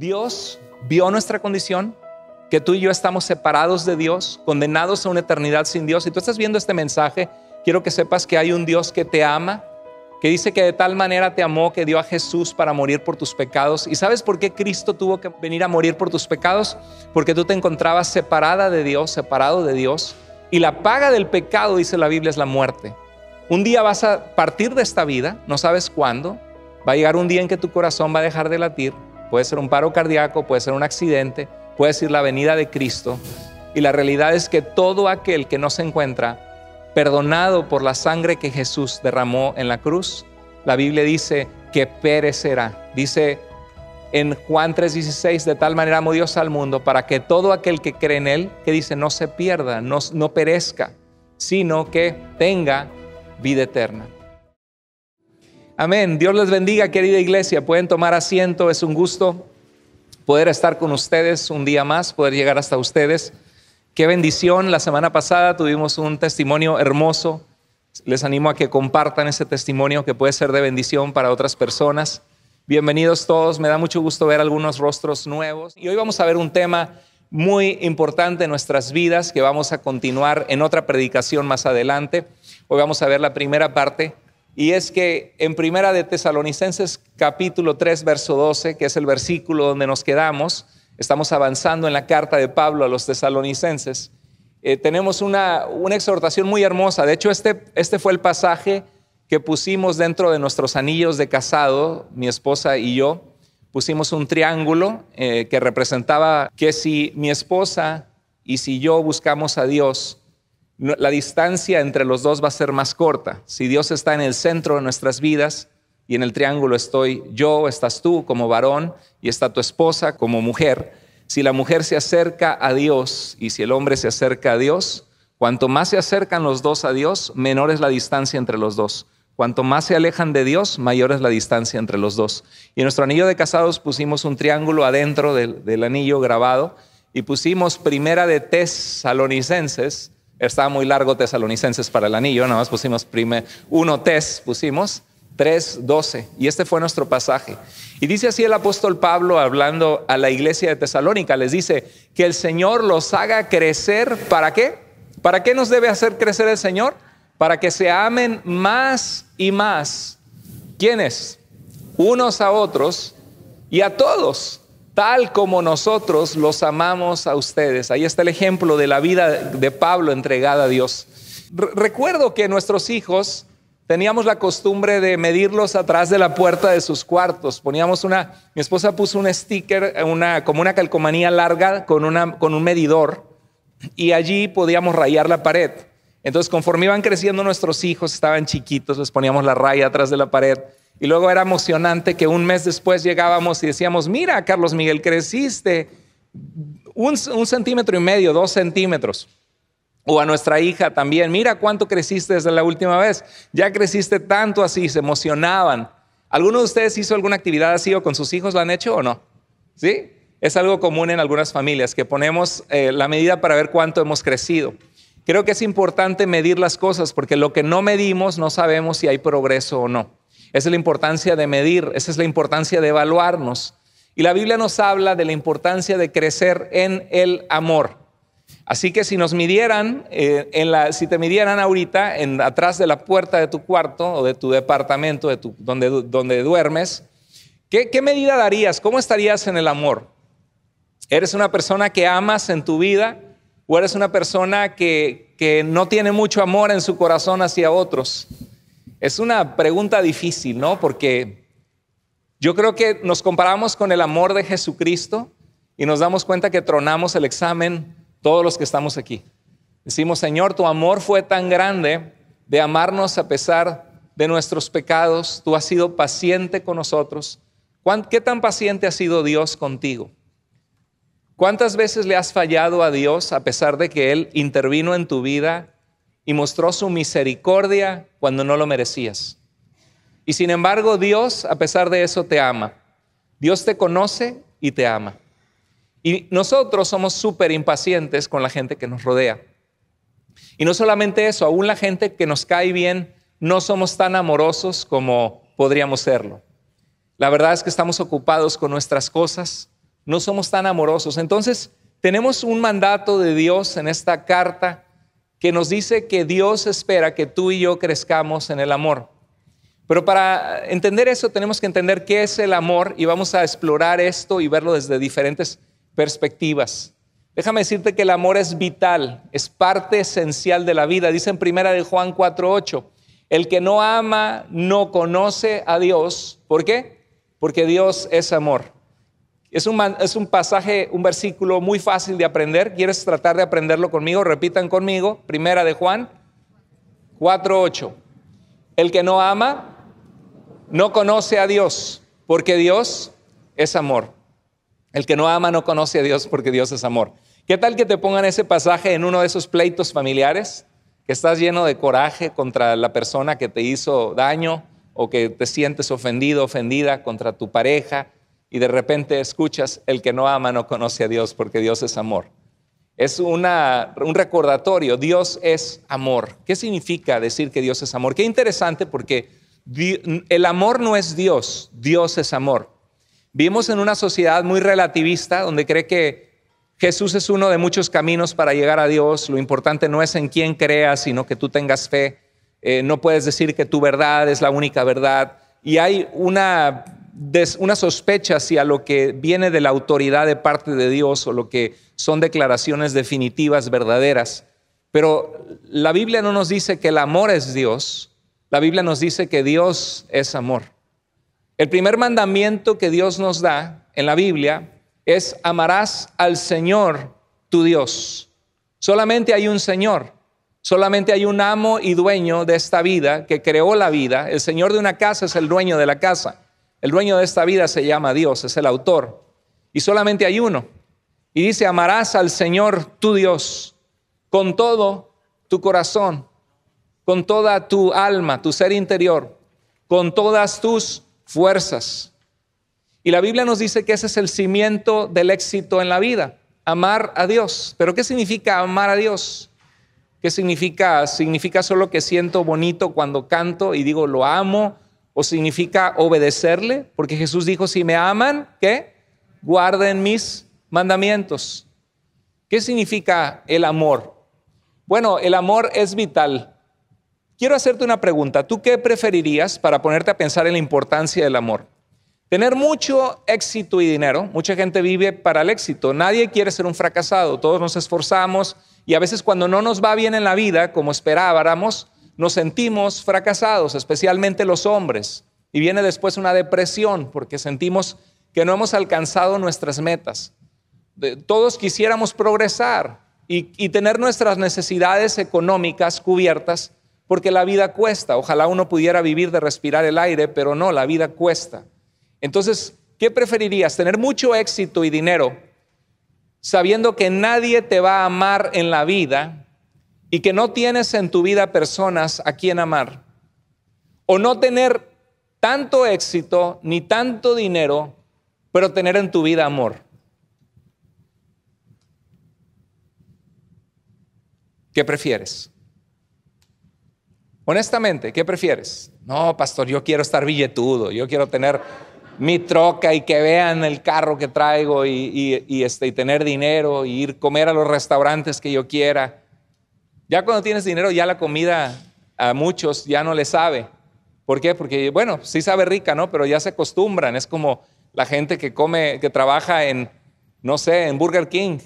Dios vio nuestra condición, que tú y yo estamos separados de Dios, condenados a una eternidad sin Dios. Y tú estás viendo este mensaje, quiero que sepas que hay un Dios que te ama, que dice que de tal manera te amó que dio a Jesús para morir por tus pecados. ¿Y sabes por qué Cristo tuvo que venir a morir por tus pecados? Porque tú te encontrabas separada de Dios, separado de Dios. Y la paga del pecado, dice la Biblia, es la muerte. Un día vas a partir de esta vida, no sabes cuándo. Va a llegar un día en que tu corazón va a dejar de latir Puede ser un paro cardíaco, puede ser un accidente, puede ser la venida de Cristo. Y la realidad es que todo aquel que no se encuentra perdonado por la sangre que Jesús derramó en la cruz, la Biblia dice que perecerá. Dice en Juan 3:16, de tal manera amó Dios al mundo para que todo aquel que cree en Él, que dice, no se pierda, no, no perezca, sino que tenga vida eterna. Amén. Dios les bendiga, querida iglesia. Pueden tomar asiento. Es un gusto poder estar con ustedes un día más, poder llegar hasta ustedes. Qué bendición. La semana pasada tuvimos un testimonio hermoso. Les animo a que compartan ese testimonio que puede ser de bendición para otras personas. Bienvenidos todos. Me da mucho gusto ver algunos rostros nuevos. Y hoy vamos a ver un tema muy importante en nuestras vidas que vamos a continuar en otra predicación más adelante. Hoy vamos a ver la primera parte y es que en Primera de Tesalonicenses capítulo 3, verso 12, que es el versículo donde nos quedamos, estamos avanzando en la carta de Pablo a los tesalonicenses, eh, tenemos una, exhortación muy hermosa. De hecho, este, este, fue el pasaje que pusimos dentro de nuestros anillos de casado, mi esposa y yo. Pusimos un triángulo eh, que representaba que si mi esposa y si yo buscamos a Dios, la distancia entre los dos va a ser más corta. Si Dios está en el centro de nuestras vidas y en el triángulo estoy yo, estás tú como varón y está tu esposa como mujer, si la mujer se acerca a Dios y si el hombre se acerca a Dios, cuanto más se acercan los dos a Dios, menor es la distancia entre los dos. Cuanto más se alejan de Dios, mayor es la distancia entre los dos. Y en nuestro anillo de casados pusimos un triángulo adentro del, anillo grabado y pusimos primera de Tesalonicenses estaba muy largo Tesalonicenses para el anillo, nada más pusimos prime, uno tes, pusimos doce. Y este fue nuestro pasaje. Y dice así el apóstol Pablo hablando a la iglesia de Tesalónica, les dice que el Señor los haga crecer, ¿para qué? ¿Para qué nos debe hacer crecer el Señor? Para que se amen más y más. ¿Quiénes? Unos a otros y a todos tal como nosotros los amamos a ustedes. Ahí está el ejemplo de la vida de Pablo entregada a Dios. Recuerdo que nuestros hijos teníamos la costumbre de medirlos atrás de la puerta de sus cuartos. Poníamos una, mi esposa puso un sticker, una, como una calcomanía larga con, una, con un medidor y allí podíamos rayar la pared. Entonces, conforme iban creciendo nuestros hijos, estaban chiquitos, les poníamos la raya atrás de la pared y luego era emocionante que un mes después llegábamos y decíamos, mira, Carlos Miguel, creciste un, centímetro y medio, dos centímetros. O a nuestra hija también, mira cuánto creciste desde la última vez. Ya creciste tanto así, se emocionaban. ¿Alguno de ustedes hizo alguna actividad así o con sus hijos la han hecho o no? ¿Sí? Es algo común en algunas familias que ponemos eh, la medida para ver cuánto hemos crecido. Creo que es importante medir las cosas porque lo que no medimos no sabemos si hay progreso o no. Esa es la importancia de medir, esa es la importancia de evaluarnos. Y la Biblia nos habla de la importancia de crecer en el amor. Así que si nos midieran, eh, en la, si te midieran ahorita, en, atrás de la puerta de tu cuarto o de tu departamento, de tu, donde, duermes, ¿qué, medida darías? ¿Cómo estarías en el amor? ¿Eres una persona que amas en tu vida o eres una persona que, que no tiene mucho amor en su corazón hacia otros? Es una pregunta difícil, ¿no? Porque yo creo que nos comparamos con el amor de Jesucristo y nos damos cuenta que tronamos el examen todos los que estamos aquí. Decimos, Señor, tu amor fue tan grande de amarnos a pesar de nuestros pecados, tú has sido paciente con nosotros. ¿Qué tan paciente ha sido Dios contigo? ¿Cuántas veces le has fallado a Dios a pesar de que Él intervino en tu vida y mostró su misericordia cuando no lo merecías. Y sin embargo, Dios, a pesar de eso, te ama. Dios te conoce y te ama. Y nosotros somos súper impacientes con la gente que nos rodea. Y no solamente eso, aún la gente que nos cae bien, no somos tan amorosos como podríamos serlo. La verdad es que estamos ocupados con nuestras cosas, no somos tan amorosos. Entonces, tenemos un mandato de Dios en esta carta que nos dice que Dios espera que tú y yo crezcamos en el amor. Pero para entender eso tenemos que entender qué es el amor y vamos a explorar esto y verlo desde diferentes perspectivas. Déjame decirte que el amor es vital, es parte esencial de la vida. Dice en primera de Juan 4:8, el que no ama no conoce a Dios, ¿por qué? Porque Dios es amor. Es un, pasaje, un versículo muy fácil de aprender. ¿Quieres tratar de aprenderlo conmigo? Repitan conmigo. Primera de Juan 4.8. El que no ama, no conoce a Dios, porque Dios es amor. El que no ama, no conoce a Dios, porque Dios es amor. ¿Qué tal que te pongan ese pasaje en uno de esos pleitos familiares? Que estás lleno de coraje contra la persona que te hizo daño o que te sientes ofendido, ofendida contra tu pareja y de repente escuchas, el que no ama no conoce a Dios porque Dios es amor. Es una, un recordatorio, Dios es amor. ¿Qué significa decir que Dios es amor? Qué interesante porque el amor no es Dios, Dios es amor. Vivimos en una sociedad muy relativista donde cree que Jesús es uno de muchos caminos para llegar a Dios. Lo importante no es en quién creas, sino que tú tengas fe. Eh, no puedes decir que tu verdad es la única verdad. Y hay una una sospecha hacia lo que viene de la autoridad de parte de Dios o lo que son declaraciones definitivas, verdaderas. Pero la Biblia no nos dice que el amor es Dios, la Biblia nos dice que Dios es amor. El primer mandamiento que Dios nos da en la Biblia es amarás al Señor tu Dios. Solamente hay un Señor, solamente hay un amo y dueño de esta vida que creó la vida. El Señor de una casa es el dueño de la casa. El dueño de esta vida se llama Dios, es el autor. Y solamente hay uno. Y dice, amarás al Señor tu Dios con todo tu corazón, con toda tu alma, tu ser interior, con todas tus fuerzas. Y la Biblia nos dice que ese es el cimiento del éxito en la vida, amar a Dios. Pero ¿qué significa amar a Dios? ¿Qué significa? Significa solo que siento bonito cuando canto y digo lo amo o significa obedecerle, porque Jesús dijo, si me aman, ¿qué? Guarden mis mandamientos. ¿Qué significa el amor? Bueno, el amor es vital. Quiero hacerte una pregunta. ¿Tú qué preferirías para ponerte a pensar en la importancia del amor? Tener mucho éxito y dinero. Mucha gente vive para el éxito. Nadie quiere ser un fracasado. Todos nos esforzamos y a veces cuando no nos va bien en la vida, como esperábamos, nos sentimos fracasados, especialmente los hombres. Y viene después una depresión porque sentimos que no hemos alcanzado nuestras metas. todos quisiéramos progresar y tener nuestras necesidades económicas cubiertas porque la vida cuesta. Ojalá uno pudiera vivir de respirar el aire, pero no, la vida cuesta. Entonces, ¿qué preferirías? ¿Tener mucho éxito y dinero sabiendo que nadie te va a amar en la vida y que no tienes en tu vida personas a quien amar, o no tener tanto éxito ni tanto dinero, pero tener en tu vida amor. ¿Qué prefieres? Honestamente, ¿qué prefieres? No, pastor, yo quiero estar billetudo, yo quiero tener mi troca y que vean el carro que traigo y, este, y tener dinero y ir comer a los restaurantes que yo quiera. Ya cuando tienes dinero, ya la comida a muchos ya no le sabe. ¿Por qué? Porque, bueno, sí sabe rica, ¿no? Pero ya se acostumbran. Es como la gente que come, que trabaja en, no sé, en Burger King.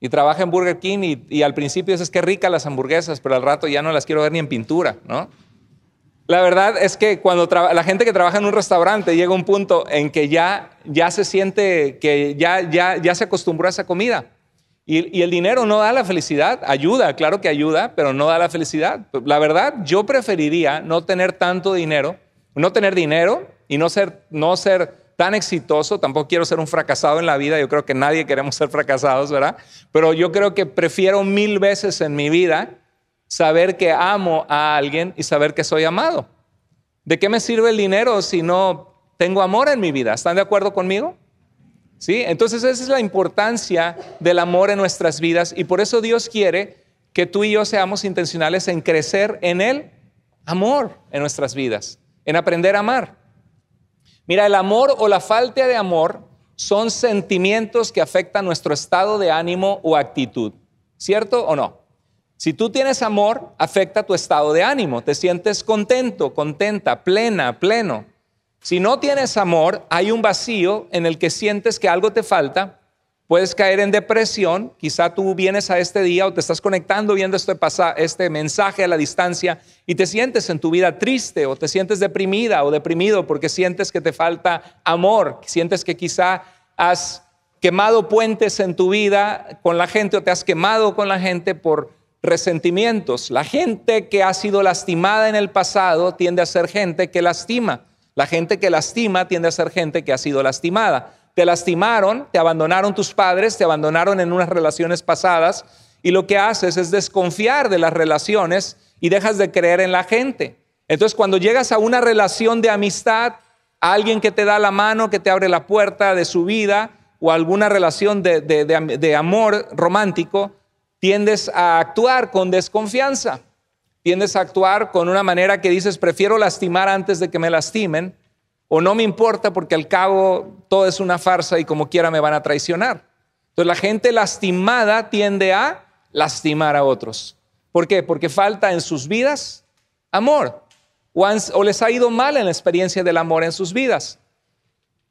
Y trabaja en Burger King y, al principio dices, que rica las hamburguesas, pero al rato ya no las quiero ver ni en pintura, ¿no? La verdad es que cuando la gente que trabaja en un restaurante llega un punto en que ya, ya se siente que ya, ya, ya se acostumbró a esa comida. Y, el dinero no da la felicidad, ayuda, claro que ayuda, pero no da la felicidad. La verdad, yo preferiría no tener tanto dinero, no tener dinero y no ser, no ser tan exitoso, tampoco quiero ser un fracasado en la vida, yo creo que nadie queremos ser fracasados, ¿verdad? Pero yo creo que prefiero mil veces en mi vida saber que amo a alguien y saber que soy amado. ¿De qué me sirve el dinero si no tengo amor en mi vida? ¿Están de acuerdo conmigo? Entonces esa es la importancia del amor en nuestras vidas y por eso Dios quiere que tú y yo seamos intencionales en crecer en el amor en nuestras vidas, en aprender a amar. Mira, el amor o la falta de amor son sentimientos que afectan nuestro estado de ánimo o actitud, ¿cierto o no? Si tú tienes amor, afecta tu estado de ánimo, te sientes contento, contenta, plena, pleno. Si no tienes amor, hay un vacío en el que sientes que algo te falta, puedes caer en depresión, quizá tú vienes a este día o te estás conectando viendo este, este, mensaje a la distancia y te sientes en tu vida triste o te sientes deprimida o deprimido porque sientes que te falta amor, sientes que quizá has quemado puentes en tu vida con la gente o te has quemado con la gente por resentimientos. La gente que ha sido lastimada en el pasado tiende a ser gente que lastima. La gente que lastima tiende a ser gente que ha sido lastimada. Te lastimaron, te abandonaron tus padres, te abandonaron en unas relaciones pasadas y lo que haces es desconfiar de las relaciones y dejas de creer en la gente. Entonces cuando llegas a una relación de amistad, a alguien que te da la mano, que te abre la puerta de su vida o alguna relación de amor romántico, tiendes a actuar con desconfianza tiendes a actuar con una manera que dices, prefiero lastimar antes de que me lastimen, o no me importa porque al cabo todo es una farsa y como quiera me van a traicionar. Entonces la gente lastimada tiende a lastimar a otros. ¿Por qué? Porque falta en sus vidas amor, o, les ha ido mal en la experiencia del amor en sus vidas.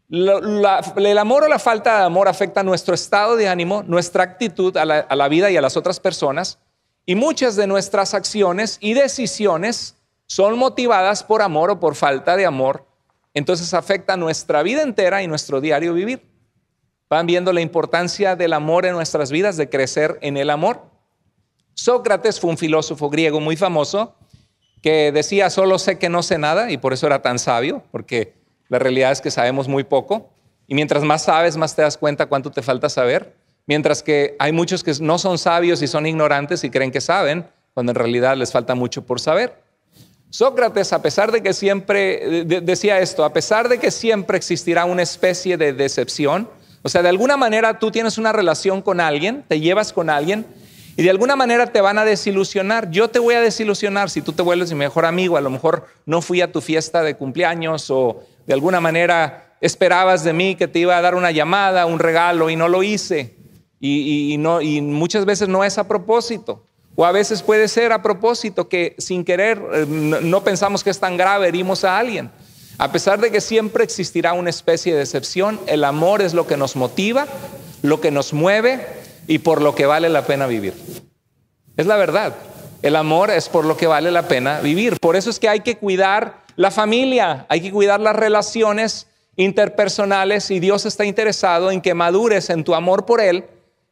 el amor o la falta de amor afecta nuestro estado de ánimo, nuestra actitud a la vida y a las otras personas y muchas de nuestras acciones y decisiones son motivadas por amor o por falta de amor. Entonces afecta nuestra vida entera y nuestro diario vivir. Van viendo la importancia del amor en nuestras vidas, de crecer en el amor. Sócrates fue un filósofo griego muy famoso que decía, solo sé que no sé nada, y por eso era tan sabio, porque la realidad es que sabemos muy poco, y mientras más sabes, más te das cuenta cuánto te falta saber. Mientras que hay muchos que no son sabios y son ignorantes y creen que saben, cuando en realidad les falta mucho por saber. Sócrates, a pesar de que siempre, decía esto, a pesar de que siempre existirá una especie de decepción, o sea, de alguna manera tú tienes una relación con alguien, te llevas con alguien y de alguna manera te van a desilusionar. Yo te voy a desilusionar si tú te vuelves mi mejor amigo, a lo mejor no fui a tu fiesta de cumpleaños o de alguna manera esperabas de mí que te iba a dar una llamada, un regalo y no lo hice. Y, no, y muchas veces no es a propósito. O a veces puede ser a propósito que sin querer eh, no, pensamos que es tan grave, herimos a alguien. A pesar de que siempre existirá una especie de decepción, el amor es lo que nos motiva, lo que nos mueve y por lo que vale la pena vivir. Es la verdad. El amor es por lo que vale la pena vivir. Por eso es que hay que cuidar la familia, hay que cuidar las relaciones interpersonales y Dios está interesado en que madures en tu amor por Él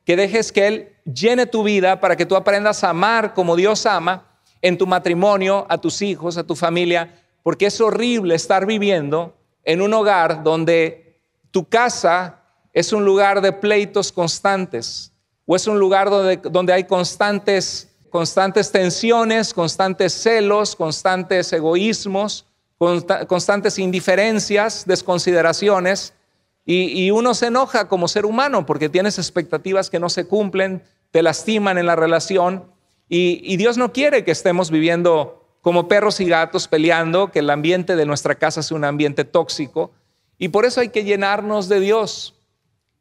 que dejes que Él llene tu vida para que tú aprendas a amar como Dios ama en tu matrimonio, a tus hijos, a tu familia, porque es horrible estar viviendo en un hogar donde tu casa es un lugar de pleitos constantes o es un lugar donde, hay constantes, constantes tensiones, constantes celos, constantes egoísmos, constantes indiferencias, desconsideraciones. Y, uno se enoja como ser humano porque tienes expectativas que no se cumplen, te lastiman en la relación y, Dios no quiere que estemos viviendo como perros y gatos peleando, que el ambiente de nuestra casa sea un ambiente tóxico. Y por eso hay que llenarnos de Dios.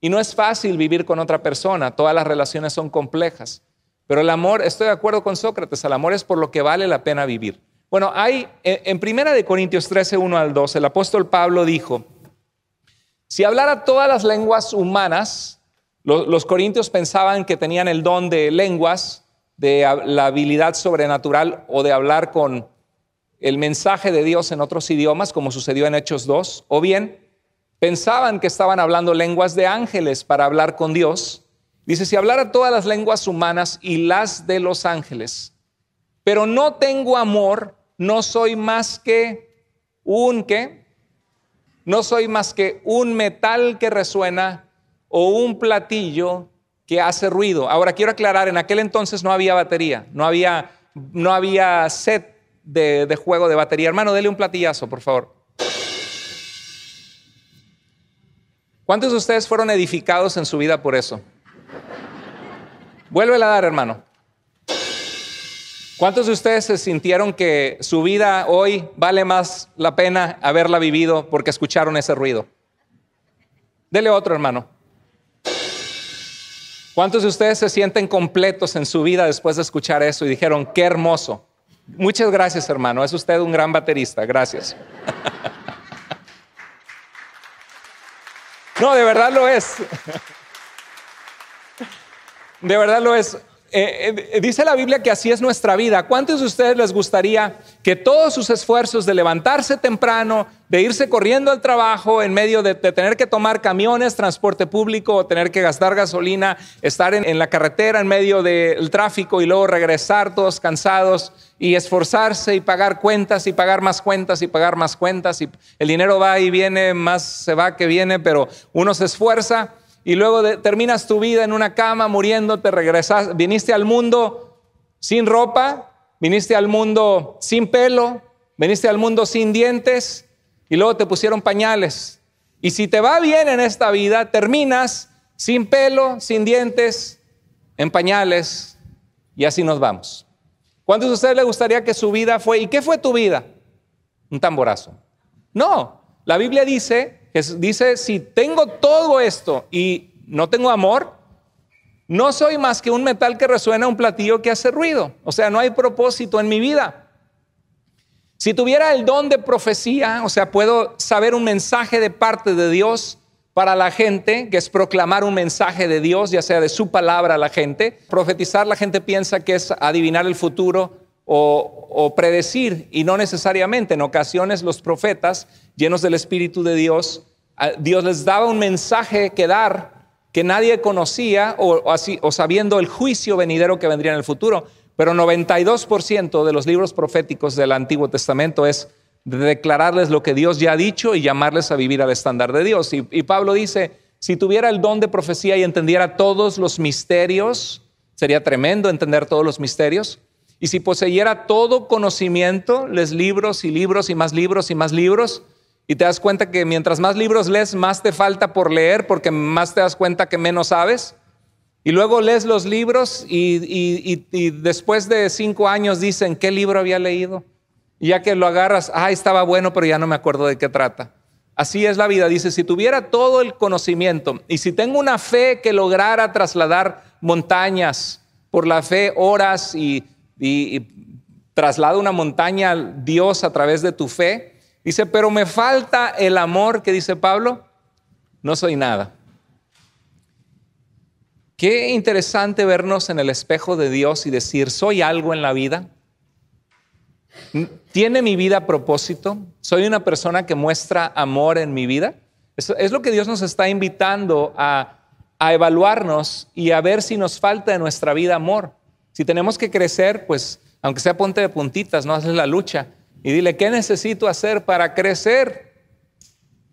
Y no es fácil vivir con otra persona, todas las relaciones son complejas. Pero el amor, estoy de acuerdo con Sócrates, el amor es por lo que vale la pena vivir. Bueno, hay en Primera de Corintios 13, 1 al 2, el apóstol Pablo dijo, si hablara todas las lenguas humanas, los corintios pensaban que tenían el don de lenguas, de la habilidad sobrenatural o de hablar con el mensaje de Dios en otros idiomas, como sucedió en Hechos 2, o bien pensaban que estaban hablando lenguas de ángeles para hablar con Dios. Dice, si hablara todas las lenguas humanas y las de los ángeles, pero no tengo amor, no soy más que un que no soy más que un metal que resuena o un platillo que hace ruido. Ahora quiero aclarar, en aquel entonces no había batería, no había, set de, juego de batería. Hermano, dele un platillazo, por favor. ¿Cuántos de ustedes fueron edificados en su vida por eso? Vuelve a dar, hermano. ¿Cuántos de ustedes se sintieron que su vida hoy vale más la pena haberla vivido porque escucharon ese ruido? Dele otro, hermano. ¿Cuántos de ustedes se sienten completos en su vida después de escuchar eso y dijeron, qué hermoso? Muchas gracias, hermano. Es usted un gran baterista. Gracias. No, de verdad lo es. De verdad lo es. Eh, eh, dice la Biblia que así es nuestra vida. ¿Cuántos de ustedes les gustaría que todos sus esfuerzos de levantarse temprano, de irse corriendo al trabajo en medio de, tener que tomar camiones, transporte público o tener que gastar gasolina, estar en, la carretera en medio del tráfico y luego regresar todos cansados y esforzarse y pagar cuentas y pagar más cuentas y pagar más cuentas y el dinero va y viene, más se va que viene, pero uno se esfuerza? y luego terminas tu vida en una cama muriendo, te regresas, viniste al mundo sin ropa, viniste al mundo sin pelo, viniste al mundo sin dientes y luego te pusieron pañales. Y si te va bien en esta vida, terminas sin pelo, sin dientes, en pañales y así nos vamos. ¿Cuántos de ustedes les gustaría que su vida fue? ¿Y qué fue tu vida? Un tamborazo. No, la Biblia dice dice, si tengo todo esto y no tengo amor, no soy más que un metal que resuena, un platillo que hace ruido. O sea, no hay propósito en mi vida. Si tuviera el don de profecía, o sea, puedo saber un mensaje de parte de Dios para la gente, que es proclamar un mensaje de Dios, ya sea de su palabra a la gente. Profetizar, la gente piensa que es adivinar el futuro, o, predecir, y no necesariamente. En ocasiones los profetas, llenos del Espíritu de Dios, Dios les daba un mensaje que dar que nadie conocía o, así, o sabiendo el juicio venidero que vendría en el futuro. Pero 92% de los libros proféticos del Antiguo Testamento es declararles lo que Dios ya ha dicho y llamarles a vivir al estándar de Dios. y, Pablo dice, si tuviera el don de profecía y entendiera todos los misterios, sería tremendo entender todos los misterios, y si poseyera todo conocimiento, les libros y libros y más libros y más libros, y te das cuenta que mientras más libros lees, más te falta por leer, porque más te das cuenta que menos sabes. Y luego lees los libros y, y, y, y después de cinco años dicen, ¿qué libro había leído? Y ya que lo agarras, ah, estaba bueno, pero ya no me acuerdo de qué trata. Así es la vida. Dice, si tuviera todo el conocimiento y si tengo una fe que lograra trasladar montañas por la fe, horas y y, traslada una montaña a Dios a través de tu fe. Dice, pero me falta el amor que dice Pablo, no soy nada. Qué interesante vernos en el espejo de Dios y decir, soy algo en la vida. ¿Tiene mi vida propósito? ¿Soy una persona que muestra amor en mi vida? es lo que Dios nos está invitando a, a evaluarnos y a ver si nos falta en nuestra vida amor. Si tenemos que crecer, pues aunque sea ponte de puntitas, no haces la lucha. Y dile, ¿qué necesito hacer para crecer?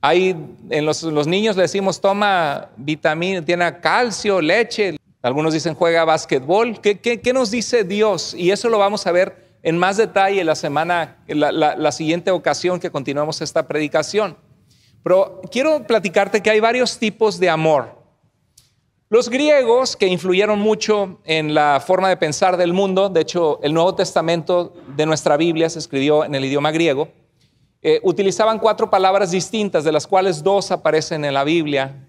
Hay, en los, niños le decimos, toma vitamina, tiene calcio, leche. Algunos dicen, juega básquetbol. ¿Qué, qué, nos dice Dios? Y eso lo vamos a ver en más detalle la semana, la, la, siguiente ocasión que continuamos esta predicación. Pero quiero platicarte que hay varios tipos de amor. Los griegos, que influyeron mucho en la forma de pensar del mundo, de hecho el Nuevo Testamento de nuestra Biblia se escribió en el idioma griego, eh, utilizaban cuatro palabras distintas, de las cuales dos aparecen en la Biblia.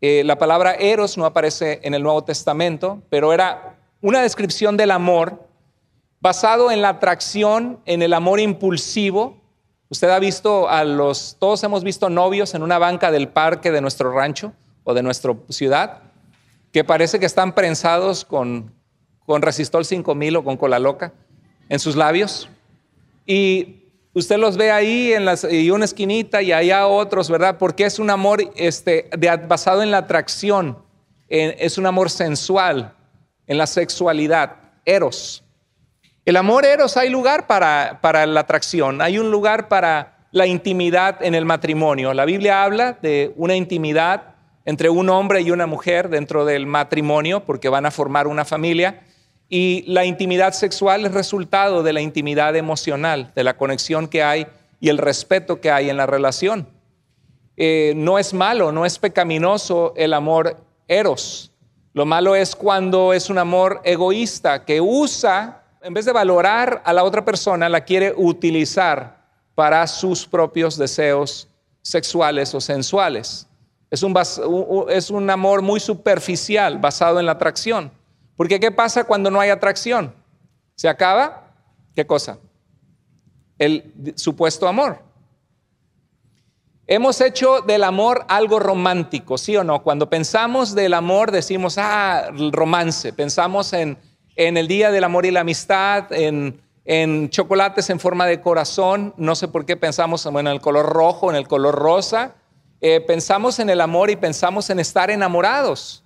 Eh, la palabra eros no aparece en el Nuevo Testamento, pero era una descripción del amor basado en la atracción, en el amor impulsivo. Usted ha visto a los, todos hemos visto novios en una banca del parque de nuestro rancho o de nuestra ciudad que parece que están prensados con, con Resistol 5000 o con cola loca en sus labios. Y usted los ve ahí en y una esquinita y allá otros, ¿verdad? Porque es un amor este, de, basado en la atracción, es un amor sensual, en la sexualidad, eros. El amor eros hay lugar para, para la atracción, hay un lugar para la intimidad en el matrimonio. La Biblia habla de una intimidad entre un hombre y una mujer dentro del matrimonio, porque van a formar una familia. Y la intimidad sexual es resultado de la intimidad emocional, de la conexión que hay y el respeto que hay en la relación. Eh, no es malo, no es pecaminoso el amor eros. Lo malo es cuando es un amor egoísta que usa, en vez de valorar a la otra persona, la quiere utilizar para sus propios deseos sexuales o sensuales. Es un, es un amor muy superficial, basado en la atracción. Porque ¿qué pasa cuando no hay atracción? Se acaba, ¿qué cosa? El supuesto amor. Hemos hecho del amor algo romántico, ¿sí o no? Cuando pensamos del amor decimos, ah, romance, pensamos en, el Día del Amor y la Amistad, en, chocolates en forma de corazón, no sé por qué pensamos en el color rojo, en el color rosa, eh, pensamos en el amor y pensamos en estar enamorados.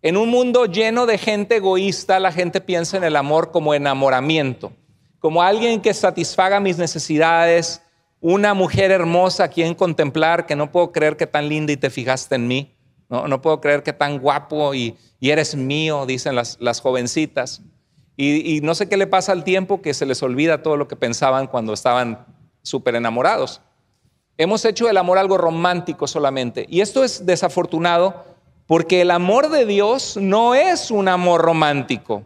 En un mundo lleno de gente egoísta, la gente piensa en el amor como enamoramiento, como alguien que satisfaga mis necesidades, una mujer hermosa a quien contemplar, que no puedo creer que tan linda y te fijaste en mí, no, puedo creer que tan guapo y, eres mío, dicen las, jovencitas. Y, y, no sé qué le pasa al tiempo que se les olvida todo lo que pensaban cuando estaban súper enamorados. Hemos hecho el amor algo romántico solamente. Y esto es desafortunado porque el amor de Dios no es un amor romántico.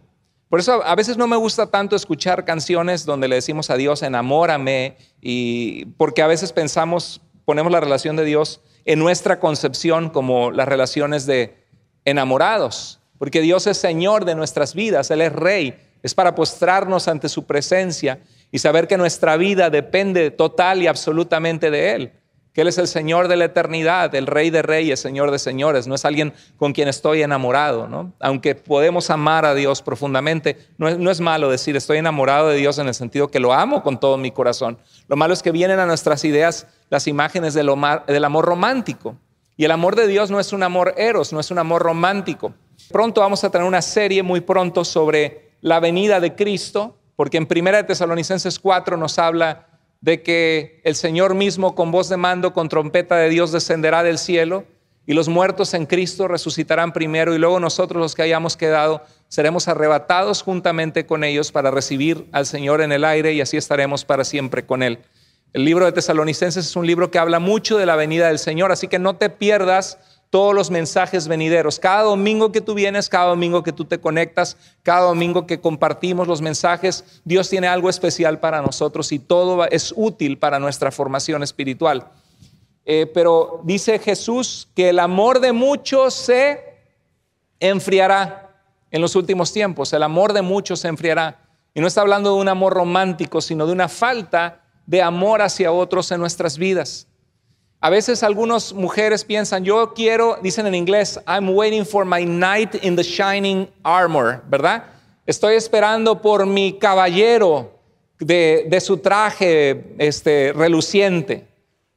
Por eso a veces no me gusta tanto escuchar canciones donde le decimos a Dios, enamórame, y porque a veces pensamos, ponemos la relación de Dios en nuestra concepción como las relaciones de enamorados, porque Dios es Señor de nuestras vidas, Él es Rey, es para postrarnos ante su presencia y saber que nuestra vida depende total y absolutamente de Él, que Él es el Señor de la eternidad, el Rey de Reyes, Señor de Señores, no es alguien con quien estoy enamorado, ¿no? Aunque podemos amar a Dios profundamente, no es, no es malo decir estoy enamorado de Dios en el sentido que lo amo con todo mi corazón. Lo malo es que vienen a nuestras ideas las imágenes del, del amor romántico. Y el amor de Dios no es un amor eros, no es un amor romántico. Pronto vamos a tener una serie muy pronto sobre la venida de Cristo, porque en Primera de Tesalonicenses 4 nos habla de que el Señor mismo con voz de mando, con trompeta de Dios, descenderá del cielo y los muertos en Cristo resucitarán primero y luego nosotros los que hayamos quedado seremos arrebatados juntamente con ellos para recibir al Señor en el aire y así estaremos para siempre con Él. El libro de Tesalonicenses es un libro que habla mucho de la venida del Señor, así que no te pierdas todos los mensajes venideros. Cada domingo que tú vienes, cada domingo que tú te conectas, cada domingo que compartimos los mensajes, Dios tiene algo especial para nosotros y todo es útil para nuestra formación espiritual. Eh, pero dice Jesús que el amor de muchos se enfriará en los últimos tiempos, el amor de muchos se enfriará. Y no está hablando de un amor romántico, sino de una falta de amor hacia otros en nuestras vidas. A veces algunas mujeres piensan, yo quiero, dicen en inglés, I'm waiting for my knight in the shining armor, ¿verdad? Estoy esperando por mi caballero de, su traje este, reluciente.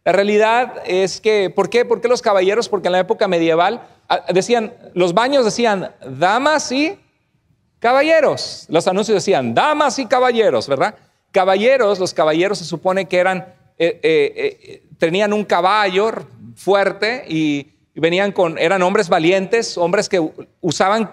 La realidad es que, ¿por qué? ¿Por qué los caballeros? Porque en la época medieval ah, decían, los baños decían damas y caballeros. Los anuncios decían damas y caballeros, ¿verdad? Caballeros, los caballeros se supone que eran eh, eh, eh, tenían un caballo fuerte y venían con, eran hombres valientes, hombres que usaban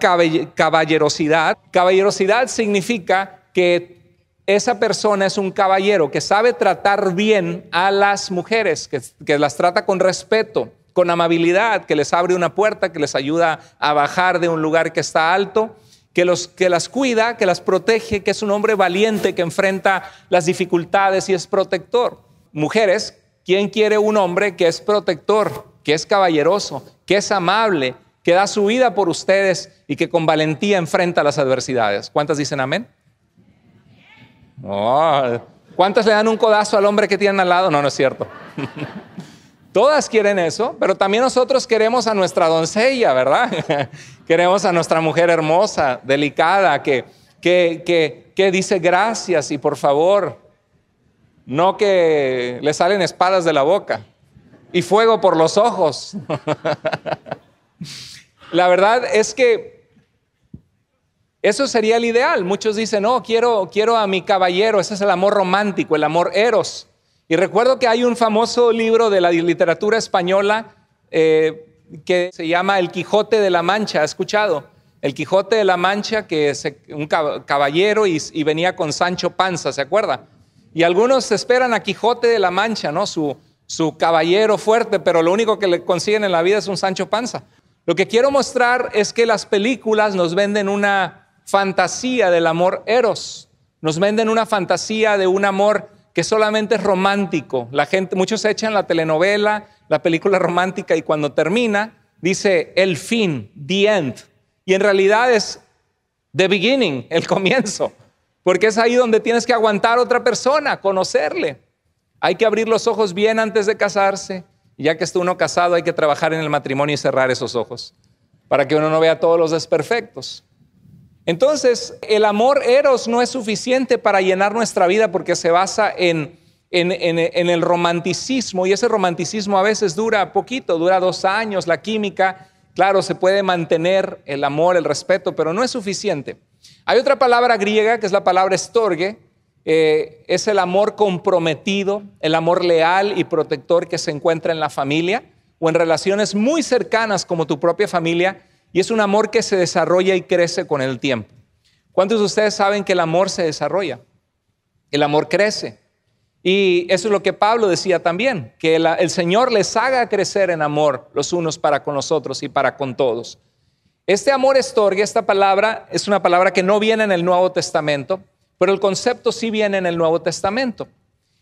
caballerosidad. Caballerosidad significa que esa persona es un caballero que sabe tratar bien a las mujeres, que, las trata con respeto, con amabilidad, que les abre una puerta, que les ayuda a bajar de un lugar que está alto, que, los, que las cuida, que las protege, que es un hombre valiente que enfrenta las dificultades y es protector mujeres, ¿quién quiere un hombre que es protector, que es caballeroso, que es amable, que da su vida por ustedes y que con valentía enfrenta las adversidades? ¿Cuántas dicen amén? Oh, ¿Cuántas le dan un codazo al hombre que tienen al lado? No, no es cierto. Todas quieren eso, pero también nosotros queremos a nuestra doncella, ¿verdad? queremos a nuestra mujer hermosa, delicada, que, que, que dice gracias y por favor, no que le salen espadas de la boca y fuego por los ojos. la verdad es que eso sería el ideal. Muchos dicen, no, quiero, quiero a mi caballero, ese es el amor romántico, el amor eros. Y recuerdo que hay un famoso libro de la literatura española eh, que se llama El Quijote de la Mancha, ¿ha escuchado? El Quijote de la Mancha, que es un caballero y venía con Sancho Panza, ¿se acuerda? Y algunos esperan a Quijote de la Mancha, ¿no? Su, caballero fuerte, pero lo único que le consiguen en la vida es un Sancho Panza. Lo que quiero mostrar es que las películas nos venden una fantasía del amor eros, nos venden una fantasía de un amor que solamente es romántico. La gente, muchos echan la telenovela, la película romántica y cuando termina dice el fin, the end. Y en realidad es the beginning, el comienzo. Porque es ahí donde tienes que aguantar a otra persona, conocerle. Hay que abrir los ojos bien antes de casarse. ya que está uno casado, hay que trabajar en el matrimonio y cerrar esos ojos para que uno no vea todos los desperfectos. Entonces, el amor eros no es suficiente para llenar nuestra vida porque se basa en, en, el romanticismo y ese romanticismo a veces dura poquito, dura dos años, la química, claro, se puede mantener el amor, el respeto, pero no es suficiente. Hay otra palabra griega que es la palabra estorgue, eh, es el amor comprometido, el amor leal y protector que se encuentra en la familia o en relaciones muy cercanas como tu propia familia, y es un amor que se desarrolla y crece con el tiempo. ¿Cuántos de ustedes saben que el amor se desarrolla? El amor crece. Y eso es lo que Pablo decía también, que el Señor les haga crecer en amor los unos para con los otros y para con todos. Este amor estorgue, esta palabra, es una palabra que no viene en el Nuevo Testamento, pero el concepto sí viene en el Nuevo Testamento.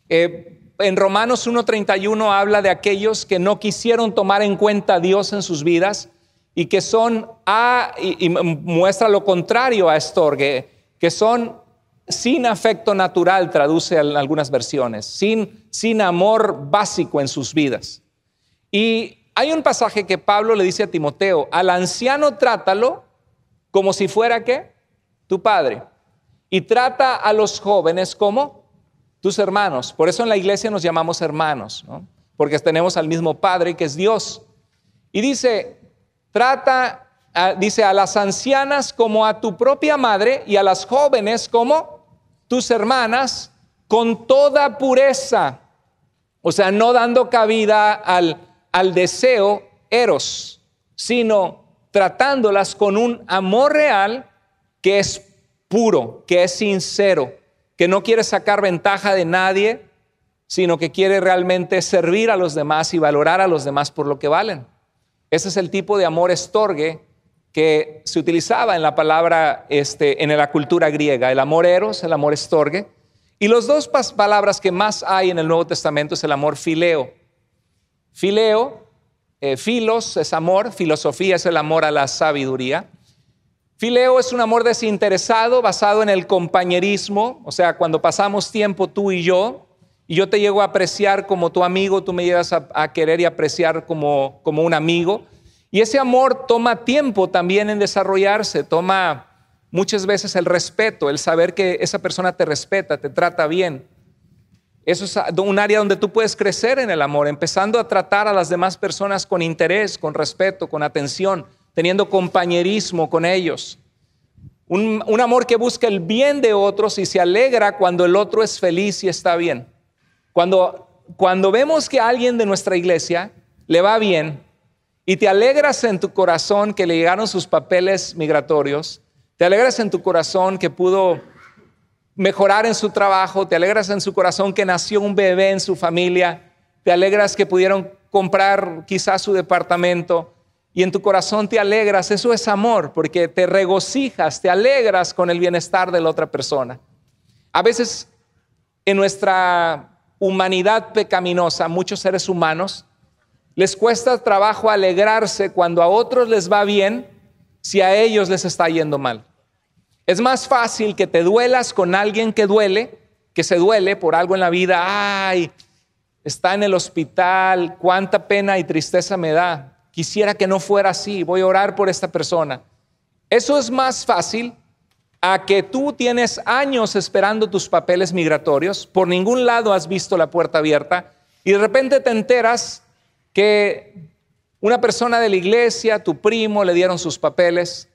Eh, en Romanos 1.31 habla de aquellos que no quisieron tomar en cuenta a Dios en sus vidas y que son, y, muestra lo contrario a estorgue, que son sin afecto natural, traduce en algunas versiones, sin, sin amor básico en sus vidas. Y hay un pasaje que Pablo le dice a Timoteo, al anciano trátalo como si fuera que tu padre. Y trata a los jóvenes como tus hermanos. Por eso en la iglesia nos llamamos hermanos, ¿no? porque tenemos al mismo Padre que es Dios. Y dice, trata, dice, a las ancianas como a tu propia madre y a las jóvenes como tus hermanas con toda pureza. O sea, no dando cabida al al deseo eros, sino tratándolas con un amor real que es puro, que es sincero, que no quiere sacar ventaja de nadie, sino que quiere realmente servir a los demás y valorar a los demás por lo que valen. Ese es el tipo de amor estorgue que se utilizaba en la palabra, este, en la cultura griega, el amor eros, el amor estorgue. Y las dos palabras que más hay en el Nuevo Testamento es el amor fileo, Fileo, eh, filos es amor, filosofía es el amor a la sabiduría. Fileo es un amor desinteresado basado en el compañerismo, o sea, cuando pasamos tiempo tú y yo, y yo te llego a apreciar como tu amigo, tú me llegas a, querer y apreciar como, como un amigo. Y ese amor toma tiempo también en desarrollarse, toma muchas veces el respeto, el saber que esa persona te respeta, te trata bien. Eso es un área donde tú puedes crecer en el amor, empezando a tratar a las demás personas con interés, con respeto, con atención, teniendo compañerismo con ellos. Un, amor que busca el bien de otros y se alegra cuando el otro es feliz y está bien. Cuando, cuando vemos que a alguien de nuestra iglesia le va bien y te alegras en tu corazón que le llegaron sus papeles migratorios, te alegras en tu corazón que pudo mejorar en su trabajo, te alegras en su corazón que nació un bebé en su familia, te alegras que pudieron comprar quizás su departamento y en tu corazón te alegras, eso es amor, porque te regocijas, te alegras con el bienestar de la otra persona. A veces en nuestra humanidad pecaminosa, muchos seres humanos, les cuesta trabajo alegrarse cuando a otros les va bien si a ellos les está yendo mal. Es más fácil que te duelas con alguien que duele, que se duele por algo en la vida. Ay, está en el hospital, cuánta pena y tristeza me da. Quisiera que no fuera así, voy a orar por esta persona. Eso es más fácil a que tú tienes años esperando tus papeles migratorios, por ningún lado has visto la puerta abierta y de repente te enteras que una persona de la iglesia, tu primo, le dieron sus papeles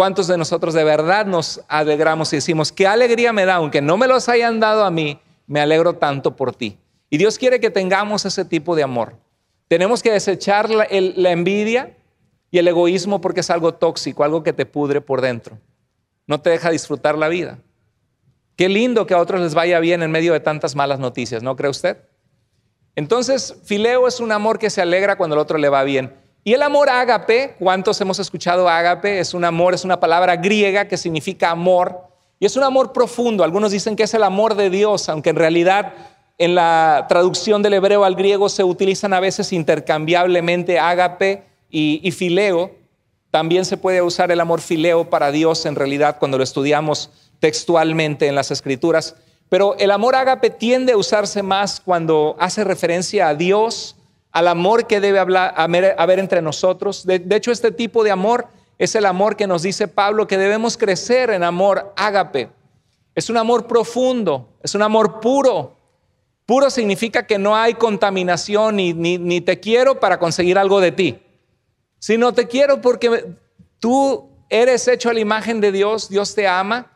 ¿Cuántos de nosotros de verdad nos alegramos y decimos, qué alegría me da, aunque no me los hayan dado a mí, me alegro tanto por ti? Y Dios quiere que tengamos ese tipo de amor. Tenemos que desechar la, envidia y el egoísmo porque es algo tóxico, algo que te pudre por dentro. No te deja disfrutar la vida. Qué lindo que a otros les vaya bien en medio de tantas malas noticias, ¿no cree usted? Entonces, Fileo es un amor que se alegra cuando al otro le va bien. Y el amor ágape, ¿cuántos hemos escuchado ágape? Es un amor, es una palabra griega que significa amor. Y es un amor profundo. Algunos dicen que es el amor de Dios, aunque en realidad en la traducción del hebreo al griego se utilizan a veces intercambiablemente ágape y, fileo. También se puede usar el amor fileo para Dios en realidad cuando lo estudiamos textualmente en las escrituras. Pero el amor ágape tiende a usarse más cuando hace referencia a Dios al amor que debe hablar, haber entre nosotros. De, hecho, este tipo de amor es el amor que nos dice Pablo que debemos crecer en amor ágape. Es un amor profundo, es un amor puro. Puro significa que no hay contaminación ni, te quiero para conseguir algo de ti, sino te quiero porque tú eres hecho a la imagen de Dios, Dios te ama.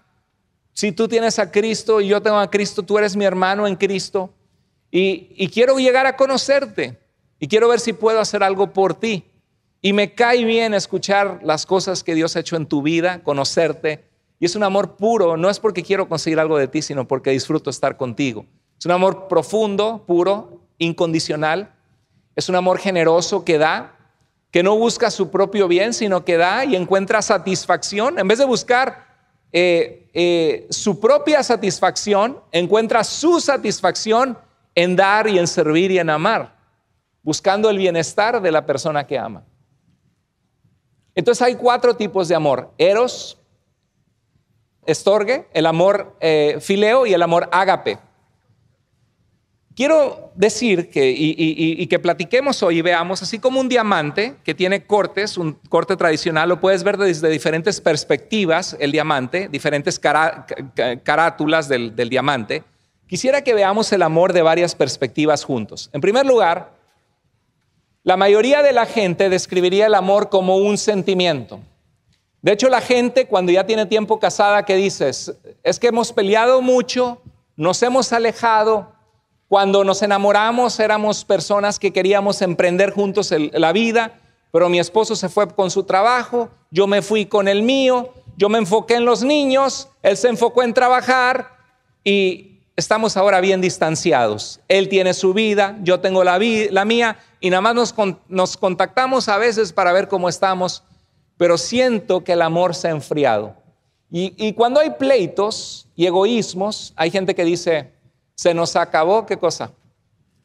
Si tú tienes a Cristo y yo tengo a Cristo, tú eres mi hermano en Cristo y quiero llegar a conocerte y quiero ver si puedo hacer algo por ti. Y me cae bien escuchar las cosas que Dios ha hecho en tu vida, conocerte. Y es un amor puro, no es porque quiero conseguir algo de ti, sino porque disfruto estar contigo. Es un amor profundo, puro, incondicional. Es un amor generoso que da, que no busca su propio bien, sino que da y encuentra satisfacción. En vez de buscar eh, eh, su propia satisfacción, encuentra su satisfacción en dar y en servir y en amar buscando el bienestar de la persona que ama. Entonces hay cuatro tipos de amor. Eros, estorgue, el amor eh, fileo y el amor ágape. Quiero decir que, y, que platiquemos hoy y veamos, así como un diamante que tiene cortes, un corte tradicional, lo puedes ver desde diferentes perspectivas, el diamante, diferentes carátulas del diamante, quisiera que veamos el amor de varias perspectivas juntos. En primer lugar, la mayoría de la gente describiría el amor como un sentimiento. De hecho, la gente cuando ya tiene tiempo casada que dices, es que hemos peleado mucho, nos hemos alejado, cuando nos enamoramos éramos personas que queríamos emprender juntos la vida, pero mi esposo se fue con su trabajo, yo me fui con el mío, yo me enfoqué en los niños, él se enfocó en trabajar y estamos ahora bien distanciados. Él tiene su vida, yo tengo la, mía y nada más nos, contactamos a veces para ver cómo estamos, pero siento que el amor se ha enfriado. Y, cuando hay pleitos y egoísmos, hay gente que dice, se nos acabó, ¿qué cosa?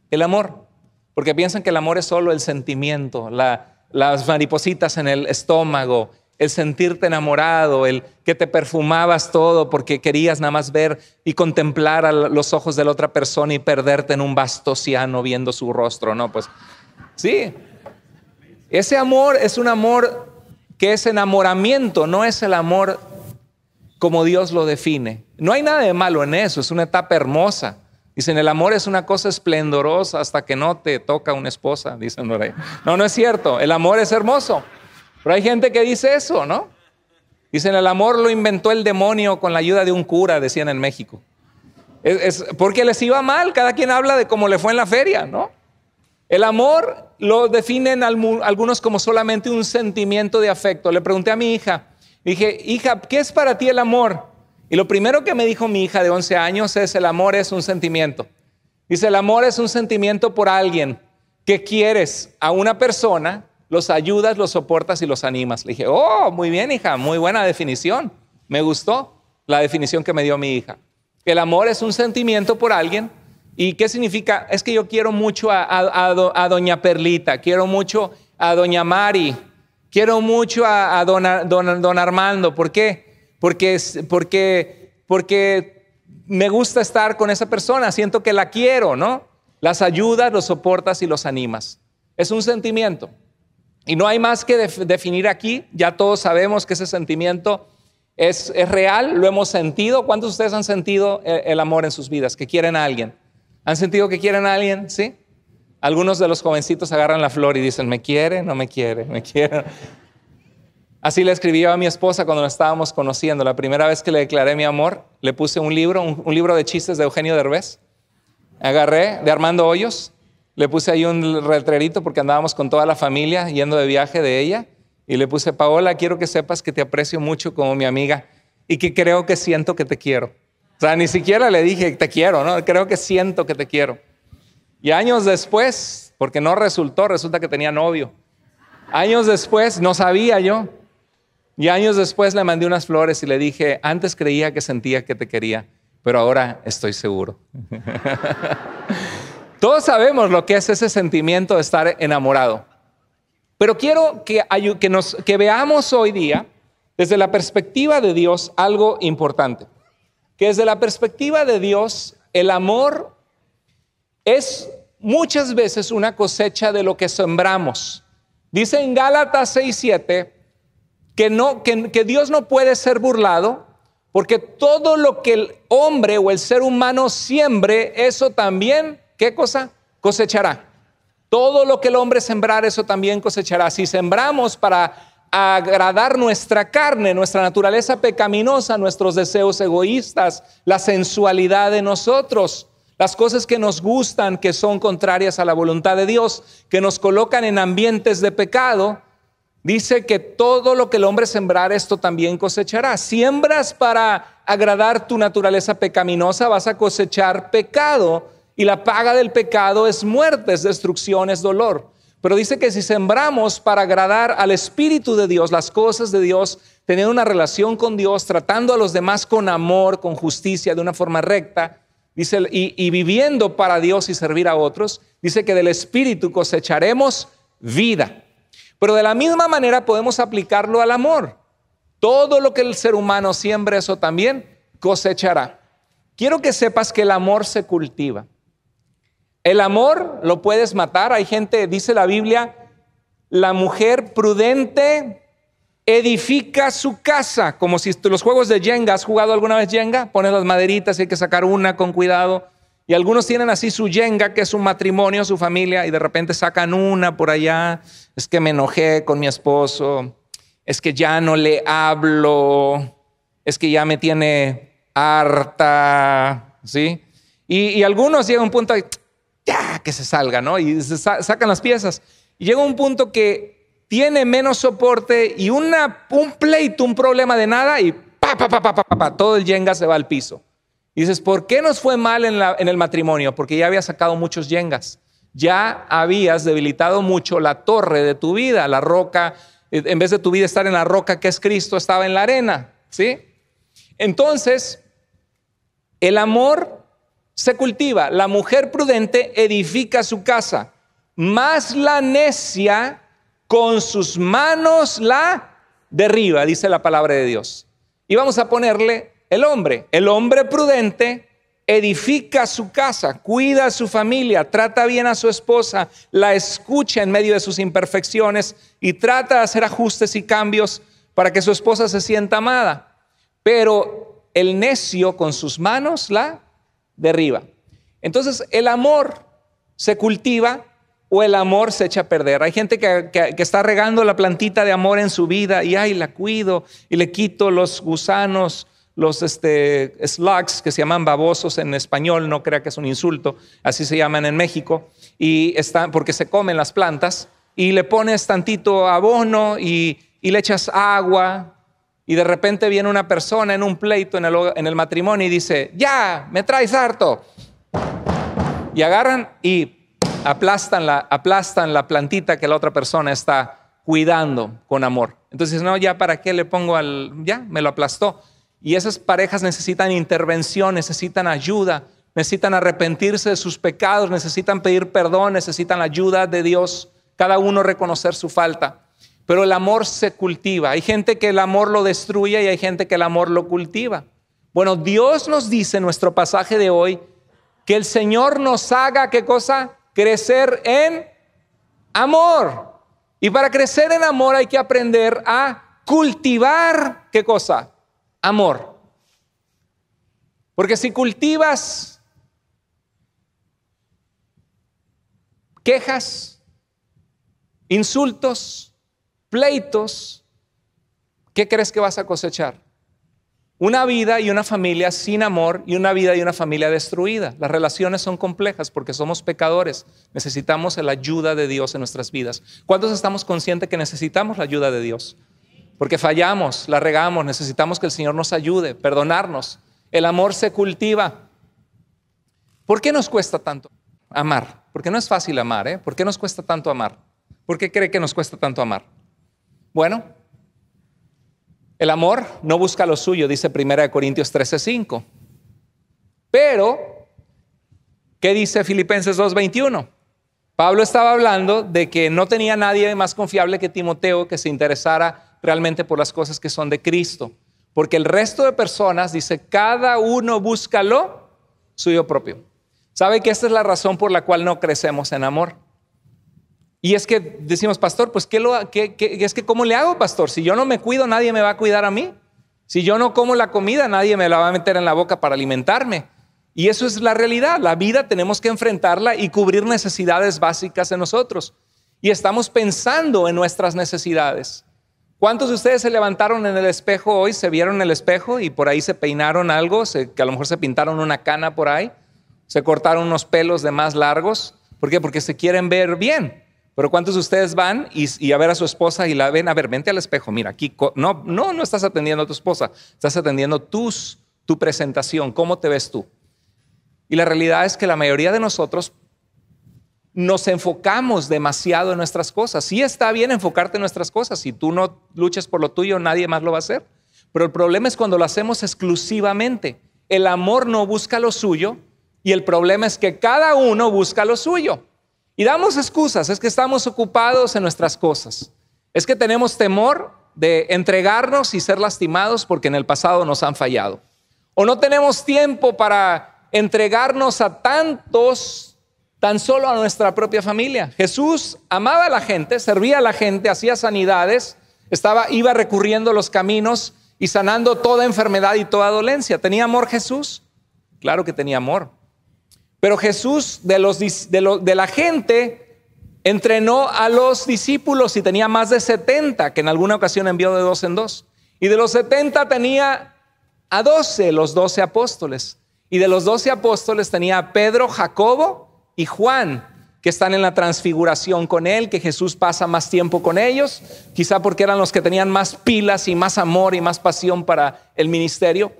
El amor. Porque piensan que el amor es solo el sentimiento, las maripositas en el estómago, el sentirte enamorado, el que te perfumabas todo porque querías nada más ver y contemplar a los ojos de la otra persona y perderte en un vasto océano viendo su rostro, ¿no? Pues sí. Ese amor es un amor que es enamoramiento, no es el amor como Dios lo define. No hay nada de malo en eso, es una etapa hermosa. Dicen, el amor es una cosa esplendorosa hasta que no te toca una esposa, dicen No, no es cierto, el amor es hermoso. Pero hay gente que dice eso, ¿no? Dicen, el amor lo inventó el demonio con la ayuda de un cura, decían en México. Es, porque les iba mal, cada quien habla de cómo le fue en la feria, ¿no? El amor lo definen algunos como solamente un sentimiento de afecto. Le pregunté a mi hija, dije, hija, ¿qué es para ti el amor? Y lo primero que me dijo mi hija de 11 años es, el amor es un sentimiento. Dice, el amor es un sentimiento por alguien que quieres a una persona los ayudas, los soportas y los animas. Le dije, oh, muy bien hija, muy buena definición. Me gustó la definición que me dio mi hija. el amor es un sentimiento por alguien. ¿Y qué significa? Es que yo quiero mucho a, doña Perlita, quiero mucho a doña Mari, quiero mucho a, don, don, Armando. ¿Por qué? Porque, porque, porque me gusta estar con esa persona, siento que la quiero, ¿no? Las ayudas, los soportas y los animas. Es un sentimiento. Y no hay más que definir aquí, ya todos sabemos que ese sentimiento es, real, lo hemos sentido. ¿Cuántos de ustedes han sentido eh, el, amor en sus vidas? Que quieren a alguien. ¿Han sentido que quieren a alguien? ¿Sí? Algunos de los jovencitos agarran la flor y dicen, ¿me quiere? No me quiere, me quiere. Así le escribí yo a mi esposa cuando la estábamos conociendo. La primera vez que le declaré mi amor, le puse un libro, un, un libro de chistes de Eugenio Derbez. Agarré de Armando Hoyos, le puse ahí un retrerito porque andábamos con toda la familia yendo de viaje de ella y le puse, Paola, quiero que sepas que te aprecio mucho como mi amiga y que creo que siento que te quiero. O sea, ni siquiera le dije, te quiero, ¿no? Creo que siento que te quiero. Y años después, porque no resultó, resulta que tenía novio. Años después, no sabía yo. Y años después le mandé unas flores y le dije, antes creía que sentía que te quería, pero ahora estoy seguro. Todos sabemos lo que es ese sentimiento de estar enamorado. Pero quiero que, veamos hoy día, desde la perspectiva de Dios, algo importante. Que desde la perspectiva de Dios, el amor es muchas veces una cosecha de lo que sembramos. Dice en Gálatas 6:7 que, no, que, que Dios no puede ser burlado porque todo lo que el hombre o el ser humano siembre, eso también ¿Qué cosa? Cosechará. Todo lo que el hombre sembrar, eso también cosechará. Si sembramos para agradar nuestra carne, nuestra naturaleza pecaminosa, nuestros deseos egoístas, la sensualidad de nosotros, las cosas que nos gustan, que son contrarias a la voluntad de Dios, que nos colocan en ambientes de pecado, dice que todo lo que el hombre sembrar, esto también cosechará. Siembras para agradar tu naturaleza pecaminosa, vas a cosechar pecado y la paga del pecado es muerte, es destrucción, es dolor. Pero dice que si sembramos para agradar al Espíritu de Dios, las cosas de Dios, tener una relación con Dios, tratando a los demás con amor, con justicia, de una forma recta, dice, y, y viviendo para Dios y servir a otros, dice que del Espíritu cosecharemos vida. Pero de la misma manera podemos aplicarlo al amor. Todo lo que el ser humano siembra, eso también cosechará. Quiero que sepas que el amor se cultiva. El amor lo puedes matar. Hay gente, dice la Biblia, la mujer prudente edifica su casa, como si los juegos de yenga. ¿has jugado alguna vez Jenga? Pones las maderitas y hay que sacar una con cuidado. Y algunos tienen así su yenga, que es su matrimonio, su familia, y de repente sacan una por allá. Es que me enojé con mi esposo, es que ya no le hablo, es que ya me tiene harta, ¿sí? Y, algunos llegan a un punto, ya que se salga, ¿no? Y sacan las piezas. Y llega un punto que tiene menos soporte y una, un pleito, un problema de nada y pa, pa, pa, pa, pa, pa, todo el yenga se va al piso. Y dices, ¿por qué nos fue mal en, la, en el matrimonio? Porque ya había sacado muchos yengas. Ya habías debilitado mucho la torre de tu vida, la roca. Eh, en vez de tu vida estar en la roca que es Cristo, estaba en la arena, ¿sí? Entonces, el amor se cultiva. La mujer prudente edifica su casa, más la necia con sus manos la derriba, dice la palabra de Dios. Y vamos a ponerle el hombre. El hombre prudente edifica su casa, cuida a su familia, trata bien a su esposa, la escucha en medio de sus imperfecciones y trata de hacer ajustes y cambios para que su esposa se sienta amada. Pero el necio con sus manos la derriba. Entonces, el amor se cultiva o el amor se echa a perder. Hay gente que, está regando la plantita de amor en su vida y ay, la cuido y le quito los gusanos, los este, slugs que se llaman babosos en español, no crea que es un insulto, así se llaman en México, y están, porque se comen las plantas y le pones tantito abono y, y le echas agua, y de repente viene una persona en un pleito en el, matrimonio y dice, ya, me traes harto. Y agarran y aplastan la, aplastan la plantita que la otra persona está cuidando con amor. Entonces, no, ya, ¿para qué le pongo al...? Ya, me lo aplastó. Y esas parejas necesitan intervención, necesitan ayuda, necesitan arrepentirse de sus pecados, necesitan pedir perdón, necesitan la ayuda de Dios, cada uno reconocer su falta. Pero el amor se cultiva. Hay gente que el amor lo destruye y hay gente que el amor lo cultiva. Bueno, Dios nos dice en nuestro pasaje de hoy que el Señor nos haga, ¿qué cosa? Crecer en amor. Y para crecer en amor hay que aprender a cultivar, ¿qué cosa? Amor. Porque si cultivas quejas, insultos, pleitos, ¿qué crees que vas a cosechar? Una vida y una familia sin amor y una vida y una familia destruida. Las relaciones son complejas porque somos pecadores. Necesitamos la ayuda de Dios en nuestras vidas. ¿Cuántos estamos conscientes que necesitamos la ayuda de Dios? Porque fallamos, la regamos, necesitamos que el Señor nos ayude, perdonarnos. El amor se cultiva. ¿Por qué nos cuesta tanto amar? Porque no es fácil amar, ¿eh? ¿Por qué nos cuesta tanto amar? ¿Por qué cree que nos cuesta tanto amar? Bueno, el amor no busca lo suyo, dice 1 Corintios 13:5. Pero, ¿qué dice Filipenses 2:21? Pablo estaba hablando de que no tenía nadie más confiable que Timoteo que se interesara realmente por las cosas que son de Cristo. Porque el resto de personas, dice, cada uno busca lo suyo propio. ¿Sabe que esta es la razón por la cual no crecemos en amor? Y es que decimos, pastor, pues ¿qué lo, es que ¿cómo le hago, pastor? Si yo no me cuido, nadie me va a cuidar a mí. Si yo no como la comida, nadie me la va a meter en la boca para alimentarme. Y eso es la realidad. La vida tenemos que enfrentarla y cubrir necesidades básicas en nosotros. Y estamos pensando en nuestras necesidades. ¿Cuántos de ustedes se levantaron en el espejo hoy, se vieron en el espejo y por ahí se peinaron algo, que a lo mejor se pintaron una cana por ahí, se cortaron unos pelos de más largos? ¿Por qué? Porque se quieren ver bien. Pero ¿cuántos de ustedes van y, a ver a su esposa y la ven? A ver, vente al espejo, mira, aquí, no, no, no estás atendiendo a tu esposa, estás atendiendo tus, tu presentación, cómo te ves tú. Y la realidad es que la mayoría de nosotros nos enfocamos demasiado en nuestras cosas. Sí está bien enfocarte en nuestras cosas, si tú no luchas por lo tuyo, nadie más lo va a hacer. Pero el problema es cuando lo hacemos exclusivamente. El amor no busca lo suyo y el problema es que cada uno busca lo suyo. Y damos excusas, es que estamos ocupados en nuestras cosas, es que tenemos temor de entregarnos y ser lastimados porque en el pasado nos han fallado. O no tenemos tiempo para entregarnos a tantos, tan solo a nuestra propia familia. Jesús amaba a la gente, servía a la gente, hacía sanidades, estaba, iba recurriendo los caminos y sanando toda enfermedad y toda dolencia. ¿Tenía amor Jesús? Claro que tenía amor. Pero Jesús de, la gente entrenó a los discípulos y tenía más de 70, que en alguna ocasión envió de dos en dos. Y de los 70 tenía a 12, los 12 apóstoles. Y de los 12 apóstoles tenía a Pedro, Jacobo y Juan, que están en la transfiguración con él, que Jesús pasa más tiempo con ellos, quizá porque eran los que tenían más pilas y más amor y más pasión para el ministerio.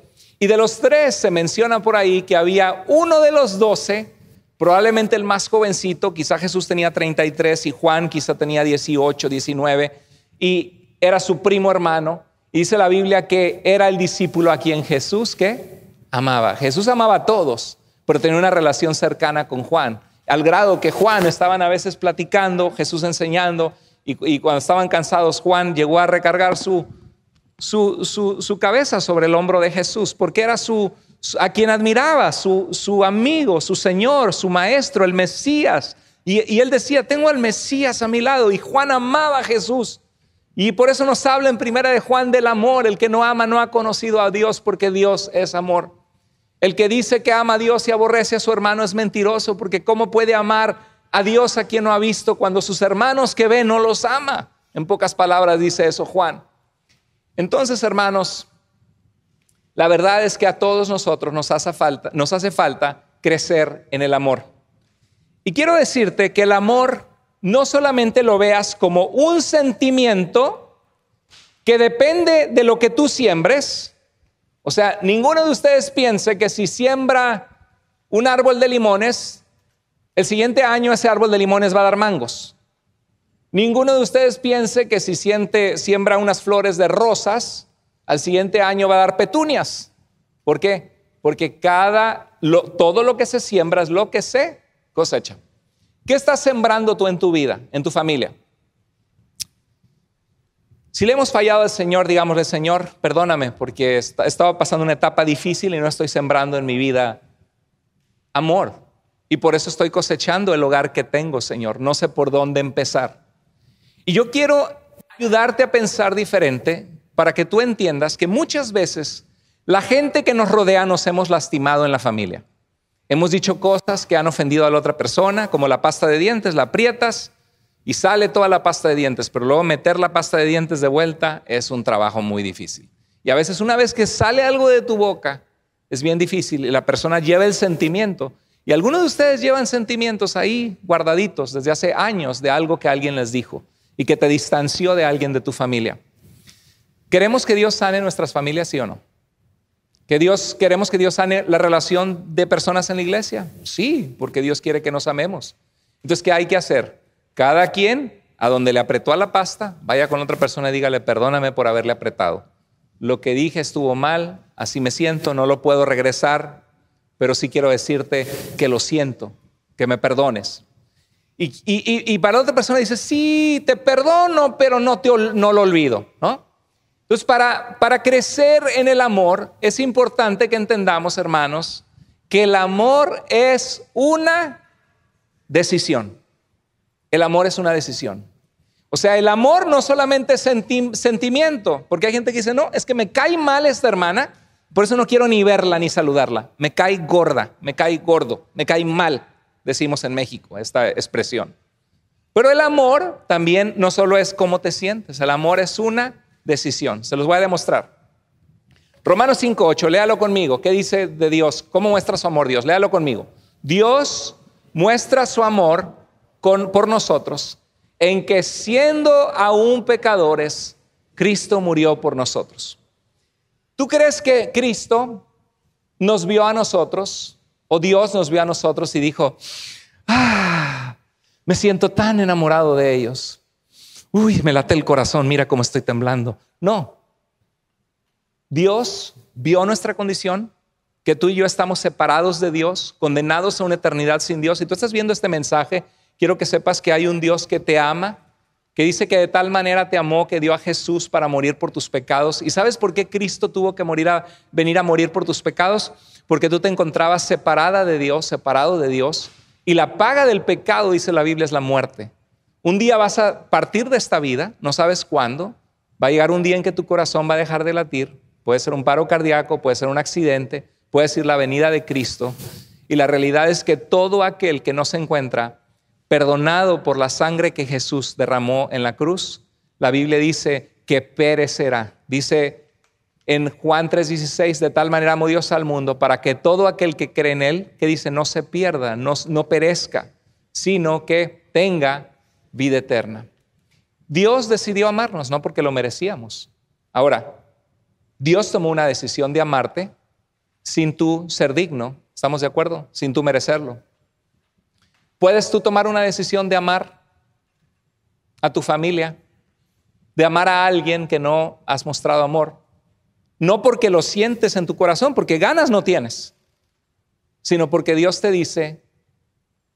Y de los tres se menciona por ahí que había uno de los doce, probablemente el más jovencito, quizá Jesús tenía 33 y Juan quizá tenía 18, 19, y era su primo hermano. dice la Biblia que era el discípulo a quien Jesús que amaba. Jesús amaba a todos, pero tenía una relación cercana con Juan, al grado que Juan estaban a veces platicando, Jesús enseñando, y cuando estaban cansados, Juan llegó a recargar su, su, su, cabeza sobre el hombro de Jesús, porque era su, a quien admiraba, su, su amigo, su Señor, su Maestro, el Mesías. Y, y, él decía, tengo al Mesías a mi lado. Y Juan amaba a Jesús. Y por eso nos habla en primera de Juan del amor. El que no ama no ha conocido a Dios porque Dios es amor. El que dice que ama a Dios y aborrece a su hermano es mentiroso porque ¿cómo puede amar a Dios a quien no ha visto cuando sus hermanos que ve no los ama? En pocas palabras dice eso Juan. Entonces, hermanos, la verdad es que a todos nosotros nos hace falta, nos hace falta crecer en el amor. Y quiero decirte que el amor no solamente lo veas como un sentimiento que depende de lo que tú siembres. O sea, ninguno de ustedes piense que si siembra un árbol de limones, el siguiente año ese árbol de limones va a dar mangos. Ninguno de ustedes piense que si siente, siembra unas flores de rosas, al siguiente año va a dar petunias. ¿Por qué? Porque cada, todo lo que se siembra es lo que se cosecha. ¿Qué estás sembrando tú en tu vida, en tu familia? Si le hemos fallado al Señor, digámosle, Señor, perdóname, porque estaba pasando una etapa difícil y no estoy sembrando en mi vida amor. Y por eso estoy cosechando el hogar que tengo, Señor. No sé por dónde empezar. Y yo quiero ayudarte a pensar diferente para que tú entiendas que muchas veces la gente que nos rodea nos hemos lastimado en la familia. Hemos dicho cosas que han ofendido a la otra persona, como la pasta de dientes, la aprietas y sale toda la pasta de dientes, pero luego meter la pasta de dientes de vuelta es un trabajo muy difícil. Y a veces una vez que sale algo de tu boca, es bien difícil y la persona lleva el sentimiento. Y algunos de ustedes llevan sentimientos ahí guardaditos desde hace años de algo que alguien les dijo y que te distanció de alguien de tu familia. ¿Queremos que Dios sane nuestras familias, sí o no? ¿Que Dios, ¿Queremos que Dios sane la relación de personas en la iglesia? Sí, porque Dios quiere que nos amemos. Entonces, ¿qué hay que hacer? Cada quien, a donde le apretó a la pasta, vaya con otra persona y dígale, perdóname por haberle apretado. Lo que dije estuvo mal, así me siento, no lo puedo regresar, pero sí quiero decirte que lo siento, que me perdones. Y, para la otra persona dice, sí, te perdono, pero no, te, no lo olvido. ¿no? Entonces, para, para crecer en el amor, es importante que entendamos, hermanos, que el amor es una decisión. El amor es una decisión. O sea, el amor no solamente es sentimiento, porque hay gente que dice, no, es que me cae mal esta hermana, por eso no quiero ni verla ni saludarla. Me cae gorda, me cae gordo, me cae mal decimos en México, esta expresión. Pero el amor también no solo es cómo te sientes, el amor es una decisión. Se los voy a demostrar. Romanos 8, léalo conmigo. ¿Qué dice de Dios? ¿Cómo muestra su amor Dios? Léalo conmigo. Dios muestra su amor con, por nosotros en que siendo aún pecadores, Cristo murió por nosotros. ¿Tú crees que Cristo nos vio a nosotros o Dios nos vio a nosotros y dijo, ah, me siento tan enamorado de ellos. Uy, me late el corazón, mira cómo estoy temblando. No. Dios vio nuestra condición, que tú y yo estamos separados de Dios, condenados a una eternidad sin Dios. Y tú estás viendo este mensaje, quiero que sepas que hay un Dios que te ama, que dice que de tal manera te amó que dio a Jesús para morir por tus pecados. ¿Y sabes por qué Cristo tuvo que morir venir a morir por tus pecados? porque tú te encontrabas separada de Dios, separado de Dios, y la paga del pecado, dice la Biblia, es la muerte. Un día vas a partir de esta vida, no sabes cuándo, va a llegar un día en que tu corazón va a dejar de latir, puede ser un paro cardíaco, puede ser un accidente, puede ser la venida de Cristo, y la realidad es que todo aquel que no se encuentra perdonado por la sangre que Jesús derramó en la cruz, la Biblia dice que perecerá. Dice en Juan 3:16, de tal manera amó Dios al mundo para que todo aquel que cree en Él, que dice, no se pierda, no, no perezca, sino que tenga vida eterna. Dios decidió amarnos, no porque lo merecíamos. Ahora, Dios tomó una decisión de amarte sin tú ser digno, ¿estamos de acuerdo? Sin tú merecerlo. ¿Puedes tú tomar una decisión de amar a tu familia? De amar a alguien que no has mostrado amor. No porque lo sientes en tu corazón, porque ganas no tienes, sino porque Dios te dice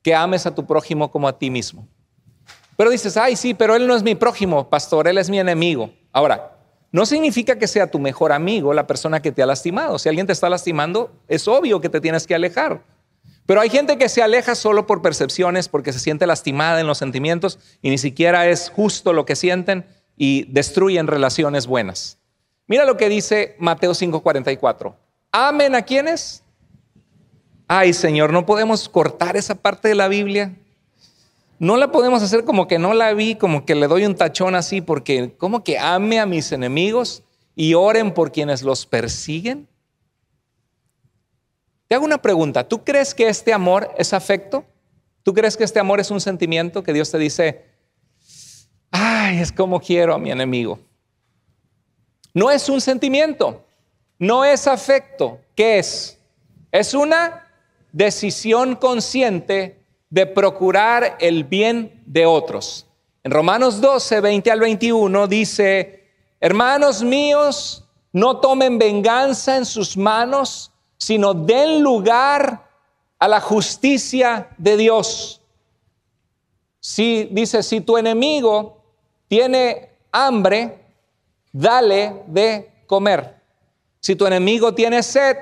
que ames a tu prójimo como a ti mismo. Pero dices, ay, sí, pero él no es mi prójimo, pastor, él es mi enemigo. Ahora, no significa que sea tu mejor amigo la persona que te ha lastimado. Si alguien te está lastimando, es obvio que te tienes que alejar. Pero hay gente que se aleja solo por percepciones, porque se siente lastimada en los sentimientos y ni siquiera es justo lo que sienten y destruyen relaciones buenas. Mira lo que dice Mateo 5:44. Amen a quienes. Ay, Señor, no podemos cortar esa parte de la Biblia. No la podemos hacer como que no la vi, como que le doy un tachón así, porque como que ame a mis enemigos y oren por quienes los persiguen. Te hago una pregunta. ¿Tú crees que este amor es afecto? ¿Tú crees que este amor es un sentimiento que Dios te dice, ay, es como quiero a mi enemigo? No es un sentimiento, no es afecto. ¿Qué es? Es una decisión consciente de procurar el bien de otros. En Romanos 12, 20 al 21 dice, hermanos míos, no tomen venganza en sus manos, sino den lugar a la justicia de Dios. Si dice, si tu enemigo tiene hambre, dale de comer. Si tu enemigo tiene sed,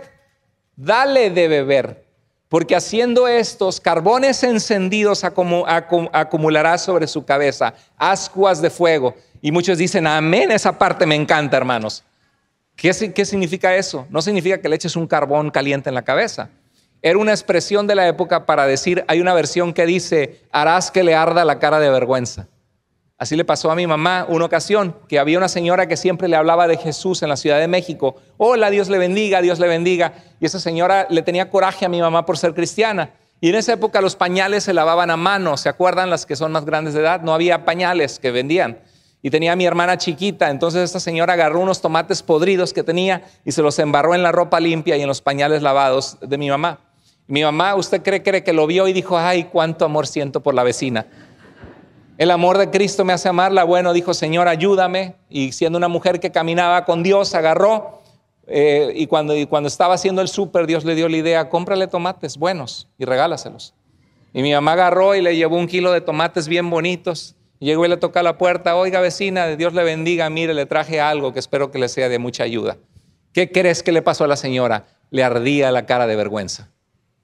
dale de beber, porque haciendo estos, carbones encendidos acumulará sobre su cabeza, ascuas de fuego. Y muchos dicen, amén, esa parte me encanta, hermanos. ¿Qué, ¿Qué significa eso? No significa que le eches un carbón caliente en la cabeza. Era una expresión de la época para decir, hay una versión que dice, harás que le arda la cara de vergüenza. Así le pasó a mi mamá una ocasión, que había una señora que siempre le hablaba de Jesús en la Ciudad de México. Hola, Dios le bendiga, Dios le bendiga. Y esa señora le tenía coraje a mi mamá por ser cristiana. Y en esa época los pañales se lavaban a mano, ¿se acuerdan las que son más grandes de edad? No había pañales que vendían. Y tenía a mi hermana chiquita, entonces esta señora agarró unos tomates podridos que tenía y se los embarró en la ropa limpia y en los pañales lavados de mi mamá. Mi mamá, usted cree, cree que lo vio y dijo, ay, cuánto amor siento por la vecina. El amor de Cristo me hace amarla. Bueno, dijo, Señor, ayúdame. Y siendo una mujer que caminaba con Dios, agarró. Eh, y, cuando, y cuando estaba haciendo el súper, Dios le dio la idea, cómprale tomates buenos y regálaselos. Y mi mamá agarró y le llevó un kilo de tomates bien bonitos. Llegó y le tocó la puerta, oiga vecina, Dios le bendiga, mire, le traje algo que espero que le sea de mucha ayuda. ¿Qué crees que le pasó a la señora? Le ardía la cara de vergüenza.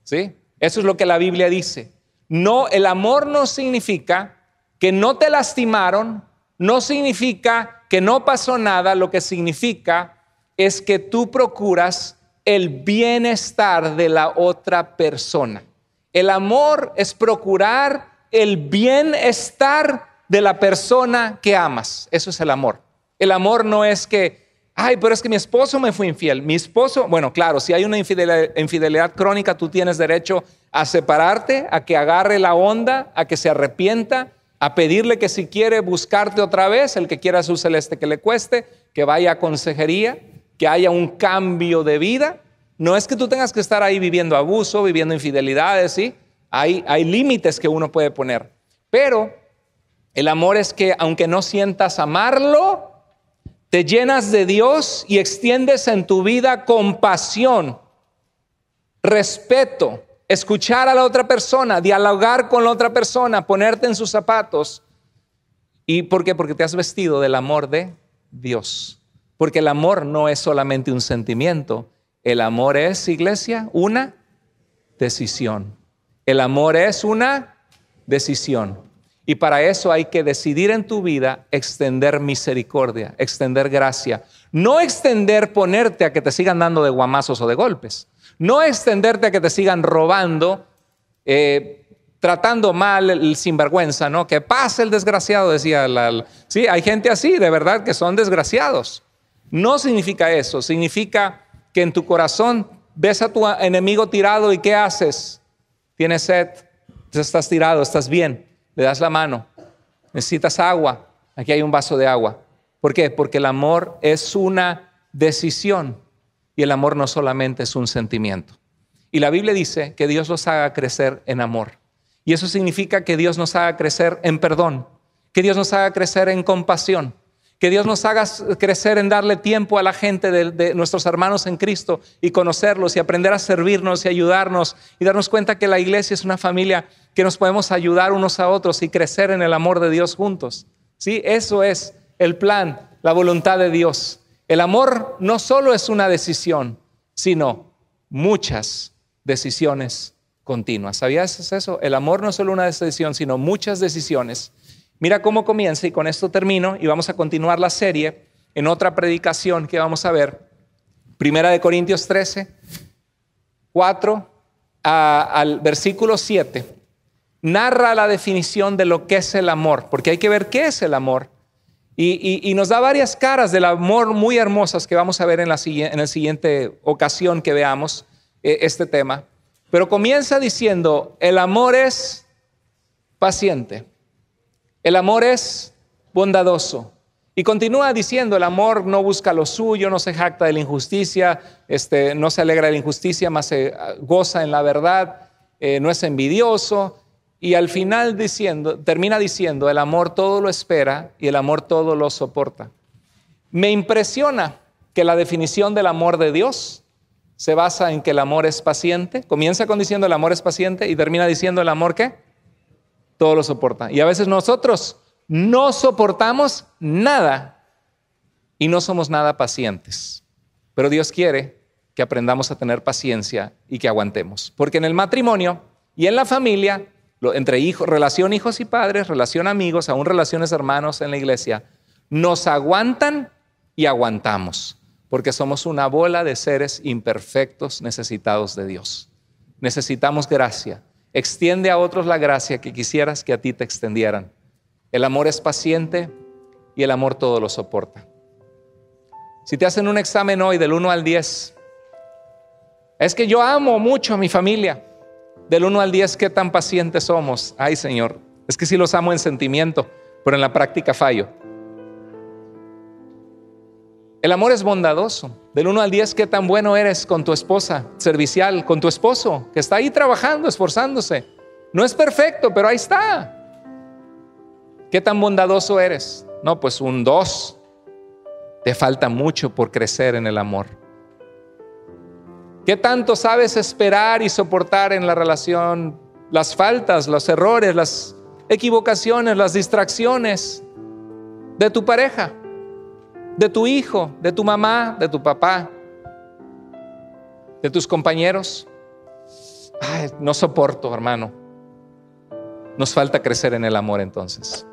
¿Sí? Eso es lo que la Biblia dice. No, el amor no significa que no te lastimaron no significa que no pasó nada, lo que significa es que tú procuras el bienestar de la otra persona. El amor es procurar el bienestar de la persona que amas. Eso es el amor. El amor no es que, ay, pero es que mi esposo me fue infiel. Mi esposo, bueno, claro, si hay una infidelidad, crónica, tú tienes derecho a separarte, a que agarre la onda, a que se arrepienta, a pedirle que si quiere buscarte otra vez, el que quiera su celeste que le cueste, que vaya a consejería, que haya un cambio de vida. No es que tú tengas que estar ahí viviendo abuso, viviendo infidelidades, ¿sí? Hay, hay límites que uno puede poner. Pero el amor es que aunque no sientas amarlo, te llenas de Dios y extiendes en tu vida compasión, respeto, escuchar a la otra persona, dialogar con la otra persona, ponerte en sus zapatos. ¿Y por qué? Porque te has vestido del amor de Dios. Porque el amor no es solamente un sentimiento. El amor es, iglesia, una decisión. El amor es una decisión. Y para eso hay que decidir en tu vida extender misericordia, extender gracia. No extender ponerte a que te sigan dando de guamazos o de golpes no extenderte a que te sigan robando, eh, tratando mal el sinvergüenza, ¿no? Que pase el desgraciado, decía Sí, hay gente así, de verdad, que son desgraciados. No significa eso, significa que en tu corazón ves a tu enemigo tirado y ¿qué haces? Tienes sed, pues estás tirado, estás bien, le das la mano, necesitas agua, aquí hay un vaso de agua. ¿Por qué? Porque el amor es una decisión. Y el amor no solamente es un sentimiento. Y la Biblia dice que Dios los haga crecer en amor. Y eso significa que Dios nos haga crecer en perdón, que Dios nos haga crecer en compasión, que Dios nos haga crecer en darle tiempo a la gente de, de, nuestros hermanos en Cristo y conocerlos y aprender a servirnos y ayudarnos y darnos cuenta que la iglesia es una familia que nos podemos ayudar unos a otros y crecer en el amor de Dios juntos. ¿Sí? Eso es el plan, la voluntad de Dios. El amor no solo es una decisión, sino muchas decisiones continuas. ¿Sabías eso? El amor no es solo una decisión, sino muchas decisiones. Mira cómo comienza y con esto termino y vamos a continuar la serie en otra predicación que vamos a ver. Primera de Corintios 13, 4 al versículo 7. Narra la definición de lo que es el amor, porque hay que ver qué es el amor y, nos da varias caras del amor muy hermosas que vamos a ver en la, siguiente ocasión que veamos eh, este tema. Pero comienza diciendo, el amor es paciente, el amor es bondadoso. Y continúa diciendo, el amor no busca lo suyo, no se jacta de la injusticia, este, no se alegra de la injusticia, más se ah, goza en la verdad, eh, no es envidioso, y al final termina diciendo, el amor todo lo espera y el amor todo lo soporta. Me impresiona que la definición del amor de Dios se basa en que el amor es paciente. Comienza con diciendo el amor es paciente y termina diciendo el amor que todo lo soporta. Y a veces nosotros no soportamos nada y no somos nada pacientes. Pero Dios quiere que aprendamos a tener paciencia y que aguantemos. Porque en el matrimonio y en la familia entre hijos, relación hijos y padres, relación amigos, aún relaciones hermanos en la iglesia, nos aguantan y aguantamos, porque somos una bola de seres imperfectos necesitados de Dios. Necesitamos gracia. Extiende a otros la gracia que quisieras que a ti te extendieran. El amor es paciente y el amor todo lo soporta. Si te hacen un examen hoy del 1 al 10, es que yo amo mucho a mi familia. Del 1 al 10, ¿qué tan pacientes somos? Ay, Señor, es que sí los amo en sentimiento, pero en la práctica fallo. El amor es bondadoso. Del 1 al 10, ¿qué tan bueno eres con tu esposa, servicial, con tu esposo, que está ahí trabajando, esforzándose? No es perfecto, pero ahí está. ¿Qué tan bondadoso eres? No, pues un 2. Te falta mucho por crecer en el amor. ¿Qué tanto sabes esperar y soportar en la relación las faltas, los errores, las equivocaciones, las distracciones de tu pareja, de tu hijo, de tu mamá, de tu papá, de tus compañeros? Ay, no soporto, hermano. Nos falta crecer en el amor entonces.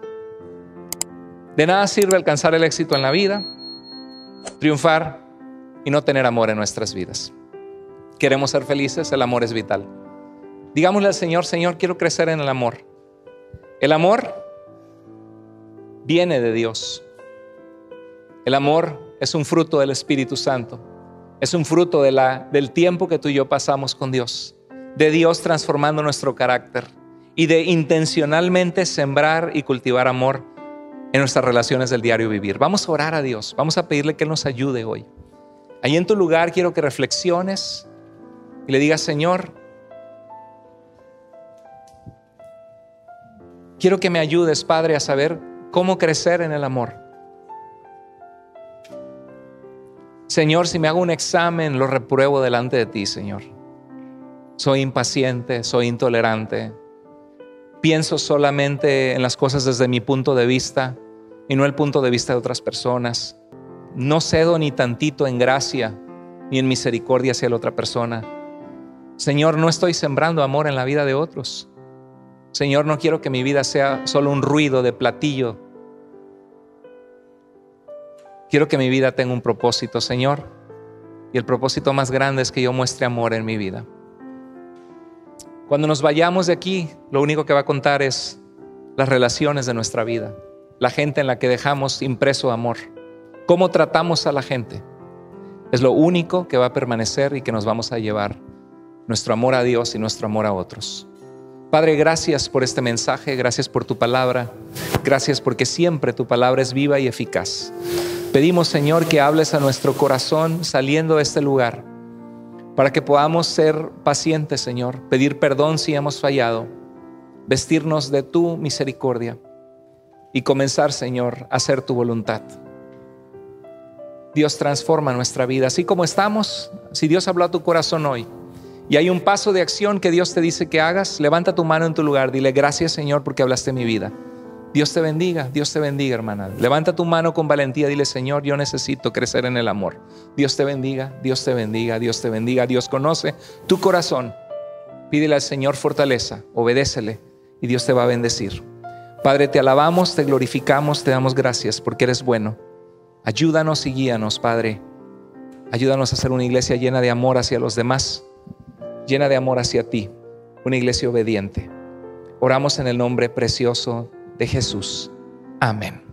De nada sirve alcanzar el éxito en la vida, triunfar y no tener amor en nuestras vidas queremos ser felices, el amor es vital. Digámosle al Señor, Señor, quiero crecer en el amor. El amor viene de Dios. El amor es un fruto del Espíritu Santo. Es un fruto de la, del tiempo que tú y yo pasamos con Dios. De Dios transformando nuestro carácter y de intencionalmente sembrar y cultivar amor en nuestras relaciones del diario vivir. Vamos a orar a Dios, vamos a pedirle que Él nos ayude hoy. Allí en tu lugar quiero que reflexiones y le digas, Señor, quiero que me ayudes, Padre, a saber cómo crecer en el amor. Señor, si me hago un examen, lo repruebo delante de ti, Señor. Soy impaciente, soy intolerante. Pienso solamente en las cosas desde mi punto de vista y no el punto de vista de otras personas. No cedo ni tantito en gracia ni en misericordia hacia la otra persona. Señor, no estoy sembrando amor en la vida de otros. Señor, no quiero que mi vida sea solo un ruido de platillo. Quiero que mi vida tenga un propósito, Señor. Y el propósito más grande es que yo muestre amor en mi vida. Cuando nos vayamos de aquí, lo único que va a contar es las relaciones de nuestra vida, la gente en la que dejamos impreso amor, cómo tratamos a la gente. Es lo único que va a permanecer y que nos vamos a llevar nuestro amor a Dios y nuestro amor a otros. Padre, gracias por este mensaje, gracias por tu palabra, gracias porque siempre tu palabra es viva y eficaz. Pedimos, Señor, que hables a nuestro corazón saliendo de este lugar, para que podamos ser pacientes, Señor, pedir perdón si hemos fallado, vestirnos de tu misericordia y comenzar, Señor, a hacer tu voluntad. Dios transforma nuestra vida, así como estamos, si Dios habló a tu corazón hoy y hay un paso de acción que Dios te dice que hagas, levanta tu mano en tu lugar, dile gracias Señor porque hablaste mi vida. Dios te bendiga, Dios te bendiga hermana. Levanta tu mano con valentía, dile Señor, yo necesito crecer en el amor. Dios te bendiga, Dios te bendiga, Dios te bendiga, Dios conoce tu corazón. Pídele al Señor fortaleza, obedécele y Dios te va a bendecir. Padre, te alabamos, te glorificamos, te damos gracias porque eres bueno. Ayúdanos y guíanos, Padre. Ayúdanos a ser una iglesia llena de amor hacia los demás llena de amor hacia ti, una iglesia obediente. Oramos en el nombre precioso de Jesús. Amén.